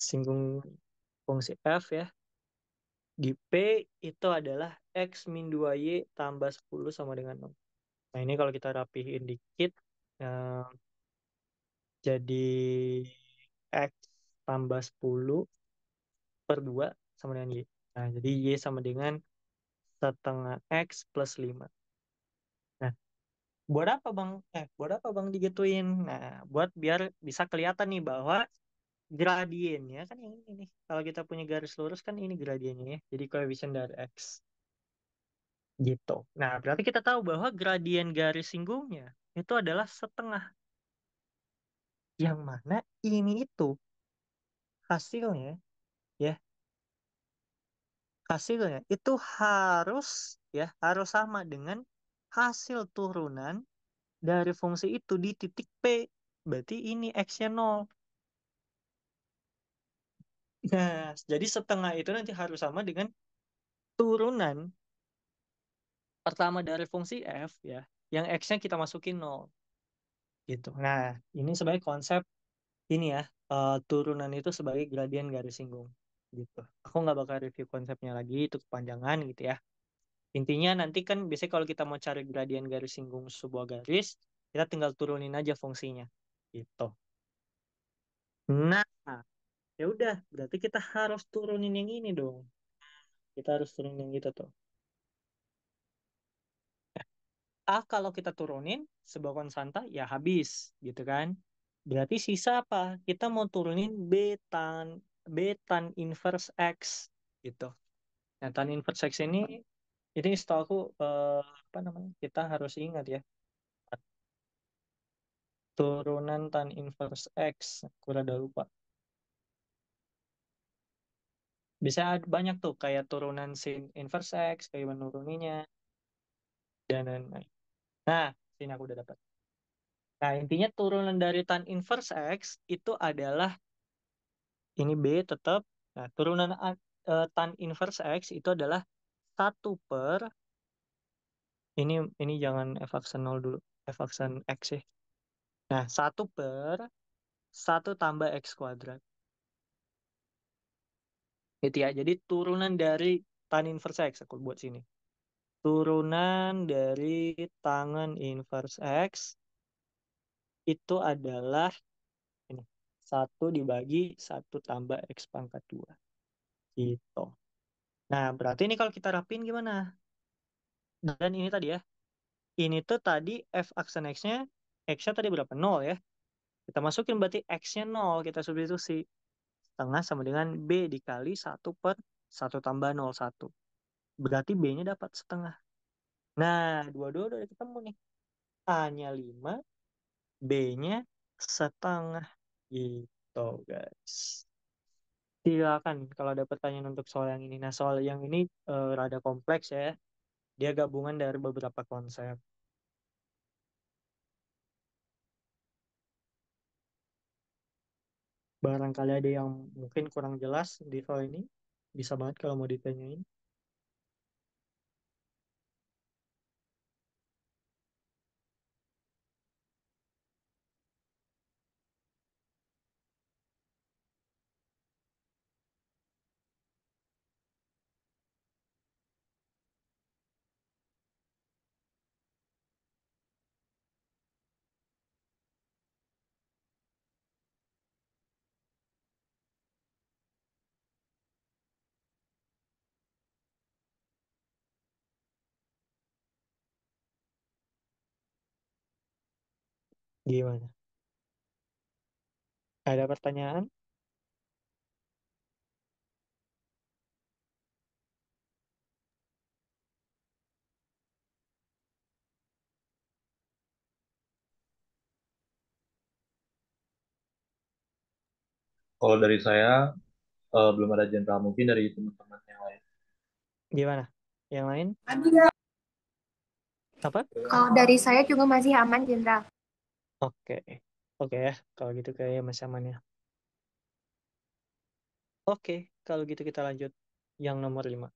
singgung fungsi F ya. Di P itu adalah X min 2Y tambah 10 sama dengan 0. Nah ini kalau kita rapihin dikit. Eh, jadi X tambah 10 per 2 sama dengan Y. Nah jadi Y sama dengan setengah X plus 5. Nah, buat apa Bang? Eh, buat apa Bang digituin? Nah, buat biar bisa kelihatan nih bahwa gradiennya kan yang ini Kalau kita punya garis lurus kan ini gradiennya ya. Jadi koefisien dari X. Gitu. Nah, berarti kita tahu bahwa gradien garis singgungnya itu adalah setengah. Yang mana ini itu hasilnya ya hasilnya itu harus ya harus sama dengan hasil turunan dari fungsi itu di titik P. Berarti ini X-nya 0. Nah, jadi setengah itu nanti harus sama dengan turunan pertama dari fungsi f ya, yang x-nya kita masukin nol. Gitu. Nah, ini sebagai konsep ini ya, uh, turunan itu sebagai gradien garis singgung gitu. Aku nggak bakal review konsepnya lagi, itu kepanjangan gitu ya. Intinya nanti kan biasanya kalau kita mau cari gradien garis singgung sebuah garis, kita tinggal turunin aja fungsinya gitu. Nah, ya udah berarti kita harus turunin yang ini dong kita harus turunin yang itu tuh ah kalau kita turunin sebuah konstanta ya habis gitu kan berarti sisa apa kita mau turunin B tan B tan inverse X gitu nah tan inverse X ini ini setahu aku eh, apa namanya kita harus ingat ya turunan tan inverse X aku rada lupa bisa banyak tuh kayak turunan sin inverse x kayak menuruninya dan lain-lain. Nah, sini aku udah dapat. Nah, intinya turunan dari tan inverse x itu adalah ini b tetap. Nah, turunan uh, tan inverse x itu adalah satu per ini ini jangan f aksen 0 dulu. f aksen x sih. Nah, satu per satu tambah x kuadrat. Gitu ya. Jadi turunan dari tan inverse x aku buat sini. Turunan dari tangan inverse x itu adalah ini, 1 dibagi satu tambah x pangkat 2. Gitu. Nah, berarti ini kalau kita rapin gimana? Dan ini tadi ya. Ini tuh tadi f aksen x-nya, x-nya tadi berapa? 0 ya. Kita masukin berarti x-nya 0, kita substitusi setengah sama dengan B dikali 1 per 1 tambah satu. Berarti B-nya dapat setengah. Nah, dua-dua udah ketemu nih. A-nya 5, B-nya setengah. Gitu, guys. Silakan kalau ada pertanyaan untuk soal yang ini. Nah, soal yang ini uh, rada kompleks ya. Dia gabungan dari beberapa konsep. barangkali ada yang mungkin kurang jelas di soal ini bisa banget kalau mau ditanyain Gimana? Ada pertanyaan? Kalau dari saya uh, belum ada jenderal mungkin dari teman-teman yang lain. Gimana? Yang lain? Apa? Kalau dari saya juga masih aman, Jenderal. Oke. Oke ya, kalau gitu kayaknya masih aman ya. Oke, kalau gitu kita lanjut yang nomor 5.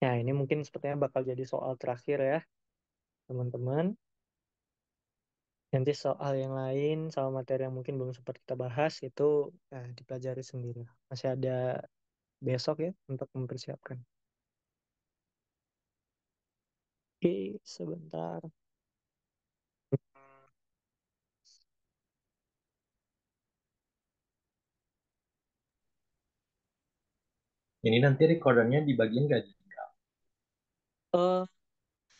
Nah, ya, ini mungkin sepertinya bakal jadi soal terakhir ya, teman-teman. Nanti soal yang lain, soal materi yang mungkin belum sempat kita bahas, itu eh, dipelajari sendiri. Masih ada besok ya untuk mempersiapkan. Oke, sebentar. Ini nanti recordernya di bagian gaji tinggal. Eh,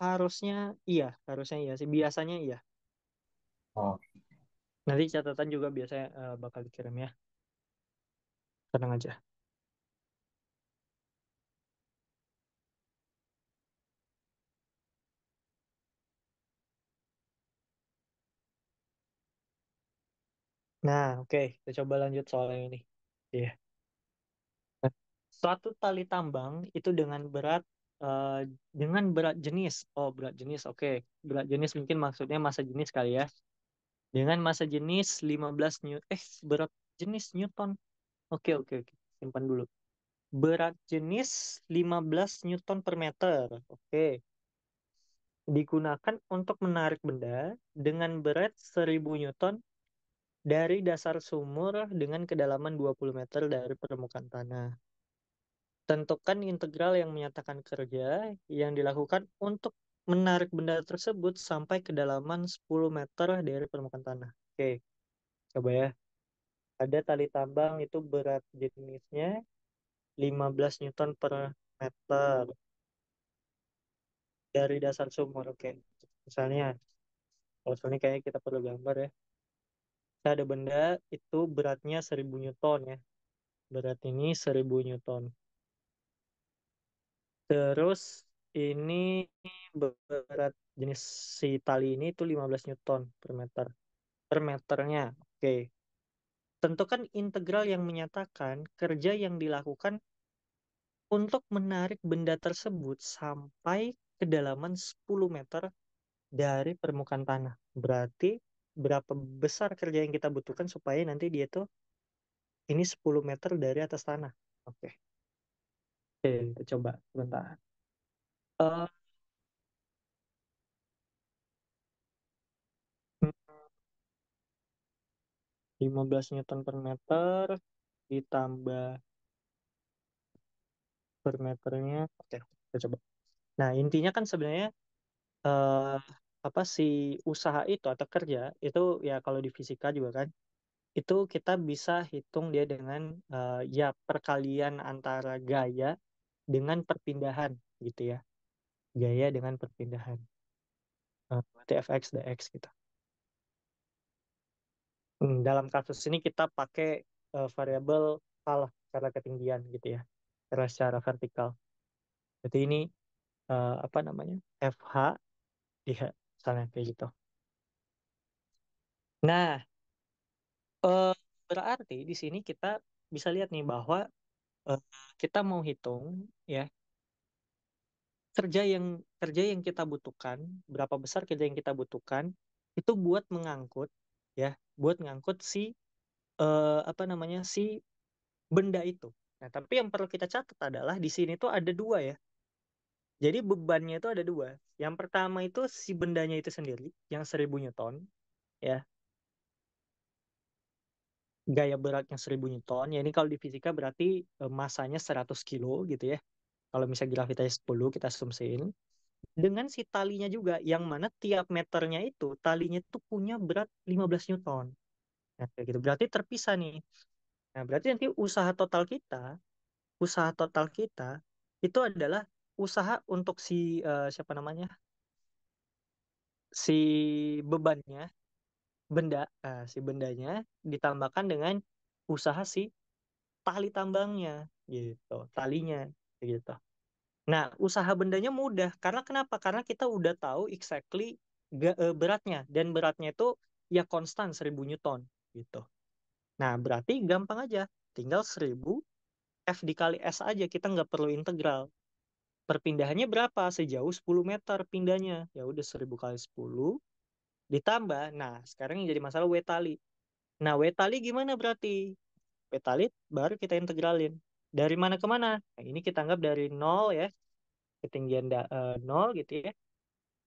harusnya iya, harusnya iya sih. Biasanya iya. Oh. Nanti catatan juga biasanya uh, bakal dikirim ya. Tenang aja. Nah, oke, Kita coba lanjut soal yang ini. Iya suatu tali tambang itu dengan berat uh, dengan berat jenis. Oh, berat jenis. Oke, okay. berat jenis mungkin maksudnya masa jenis kali ya. Dengan masa jenis 15 new eh berat jenis newton. Oke, okay, oke, okay, oke. Okay. Simpan dulu. Berat jenis 15 newton per meter. Oke. Okay. Digunakan untuk menarik benda dengan berat 1000 newton dari dasar sumur dengan kedalaman 20 meter dari permukaan tanah. Tentukan integral yang menyatakan kerja yang dilakukan untuk menarik benda tersebut sampai kedalaman 10 meter dari permukaan tanah. Oke, coba ya. Ada tali tambang itu berat jenisnya 15 Newton per meter dari dasar sumur. Oke, misalnya kalau ini kayaknya kita perlu gambar ya. Kita ada benda itu beratnya 1000 Newton ya. Berat ini 1000 Newton Terus ini berat jenis si tali ini itu 15 Newton per meter. Per meternya. Oke. Tentukan integral yang menyatakan kerja yang dilakukan untuk menarik benda tersebut sampai kedalaman 10 meter dari permukaan tanah. Berarti berapa besar kerja yang kita butuhkan supaya nanti dia tuh ini 10 meter dari atas tanah. Oke. Oke, kita coba sebentar. Uh. lima belas Newton per meter ditambah per meternya. Oke, kita coba. Nah, intinya kan sebenarnya eh, apa si usaha itu atau kerja itu ya kalau di fisika juga kan itu kita bisa hitung dia dengan uh, ya perkalian antara gaya dengan perpindahan gitu ya gaya dengan perpindahan uh, eh, fx dx kita gitu. hmm, dalam kasus ini kita pakai uh, variabel karena secara ketinggian gitu ya secara secara vertikal jadi ini uh, apa namanya fh ya, misalnya kayak gitu nah uh, berarti di sini kita bisa lihat nih bahwa Eh, kita mau hitung ya kerja yang kerja yang kita butuhkan berapa besar kerja yang kita butuhkan itu buat mengangkut ya buat mengangkut si uh, apa namanya si benda itu nah tapi yang perlu kita catat adalah di sini tuh ada dua ya jadi bebannya itu ada dua yang pertama itu si bendanya itu sendiri yang seribu newton ya gaya beratnya 1000 Newton. Ya ini kalau di fisika berarti e, masanya 100 kilo gitu ya. Kalau misalnya gravitasi 10 kita asumsiin. Dengan si talinya juga yang mana tiap meternya itu talinya itu punya berat 15 Newton. Nah, kayak gitu. Berarti terpisah nih. Nah, berarti nanti usaha total kita, usaha total kita itu adalah usaha untuk si uh, siapa namanya? si bebannya benda uh, si bendanya ditambahkan dengan usaha si tali tambangnya gitu talinya gitu nah usaha bendanya mudah karena kenapa karena kita udah tahu exactly eh, beratnya dan beratnya itu ya konstan 1000 newton gitu nah berarti gampang aja tinggal 1000 F dikali S aja kita nggak perlu integral perpindahannya berapa sejauh 10 meter pindahnya ya udah 1000 kali 10 ditambah nah sekarang yang jadi masalah tali nah tali gimana berarti tali baru kita integralin dari mana ke mana nah, ini kita anggap dari nol ya ketinggian da, uh, nol gitu ya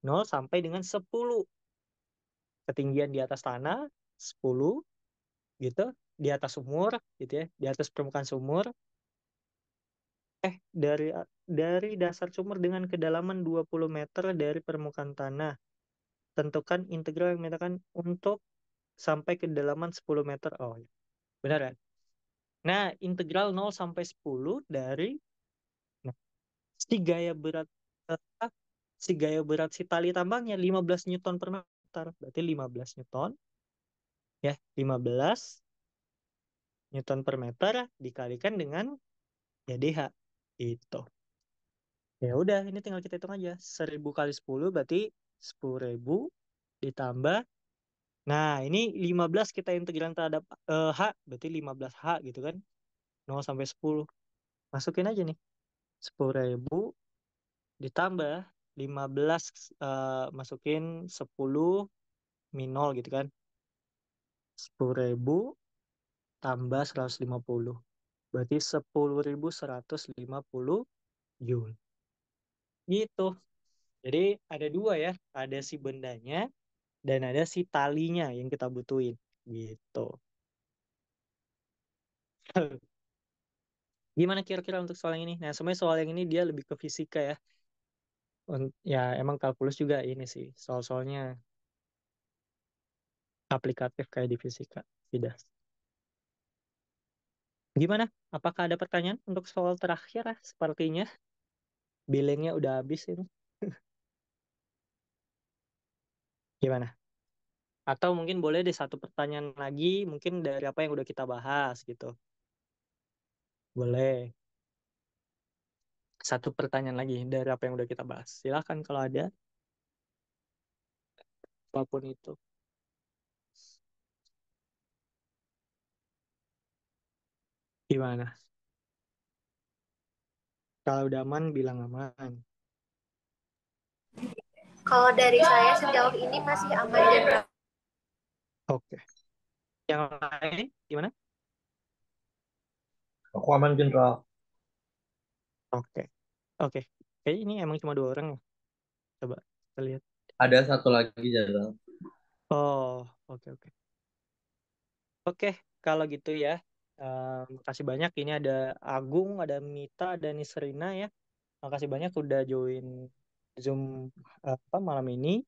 nol sampai dengan 10 ketinggian di atas tanah 10 gitu di atas sumur gitu ya di atas permukaan sumur eh dari dari dasar sumur dengan kedalaman 20 meter dari permukaan tanah tentukan integral yang menyatakan untuk sampai kedalaman 10 meter. Oh, iya. benar kan? Nah, integral 0 sampai 10 dari nah, si gaya berat uh, si gaya berat si tali tambangnya 15 newton per meter. Berarti 15 newton. Ya, 15 newton per meter dikalikan dengan ya DH. Itu. Ya udah, ini tinggal kita hitung aja. 1000 kali 10 berarti 10.000 ditambah Nah, ini 15 kita integran terhadap uh, H, berarti 15H gitu kan. 0 sampai 10. Masukin aja nih. 10.000 ditambah 15 uh, eh, masukin 10 min 0 gitu kan. 10.000 tambah 150. Berarti 10.150 Joule. Gitu. Jadi ada dua ya, ada si bendanya dan ada si talinya yang kita butuhin gitu. Gimana kira-kira untuk soal yang ini? Nah, sebenarnya soal yang ini dia lebih ke fisika ya. Ya, emang kalkulus juga ini sih. Soal-soalnya aplikatif kayak di fisika. Tidak. Gimana? Apakah ada pertanyaan untuk soal terakhir? Ya? Sepertinya bilingnya udah habis ini. Gimana? Atau mungkin boleh deh satu pertanyaan lagi, mungkin dari apa yang udah kita bahas gitu. Boleh. Satu pertanyaan lagi dari apa yang udah kita bahas. Silahkan kalau ada, apapun itu. Gimana? Kalau udah aman, bilang aman. Kalau dari saya sejauh ini masih aman dan Oke. Yang lain gimana? Aku aman general. Oke. Oke. Okay. Kayaknya ini emang cuma dua orang ya. Coba kita lihat. Ada satu lagi general. Oh, oke oke. Oke, kalau gitu ya. Um, kasih banyak ini ada Agung, ada Mita, ada Nisrina ya. Makasih banyak udah join Zoom eh, apa malam ini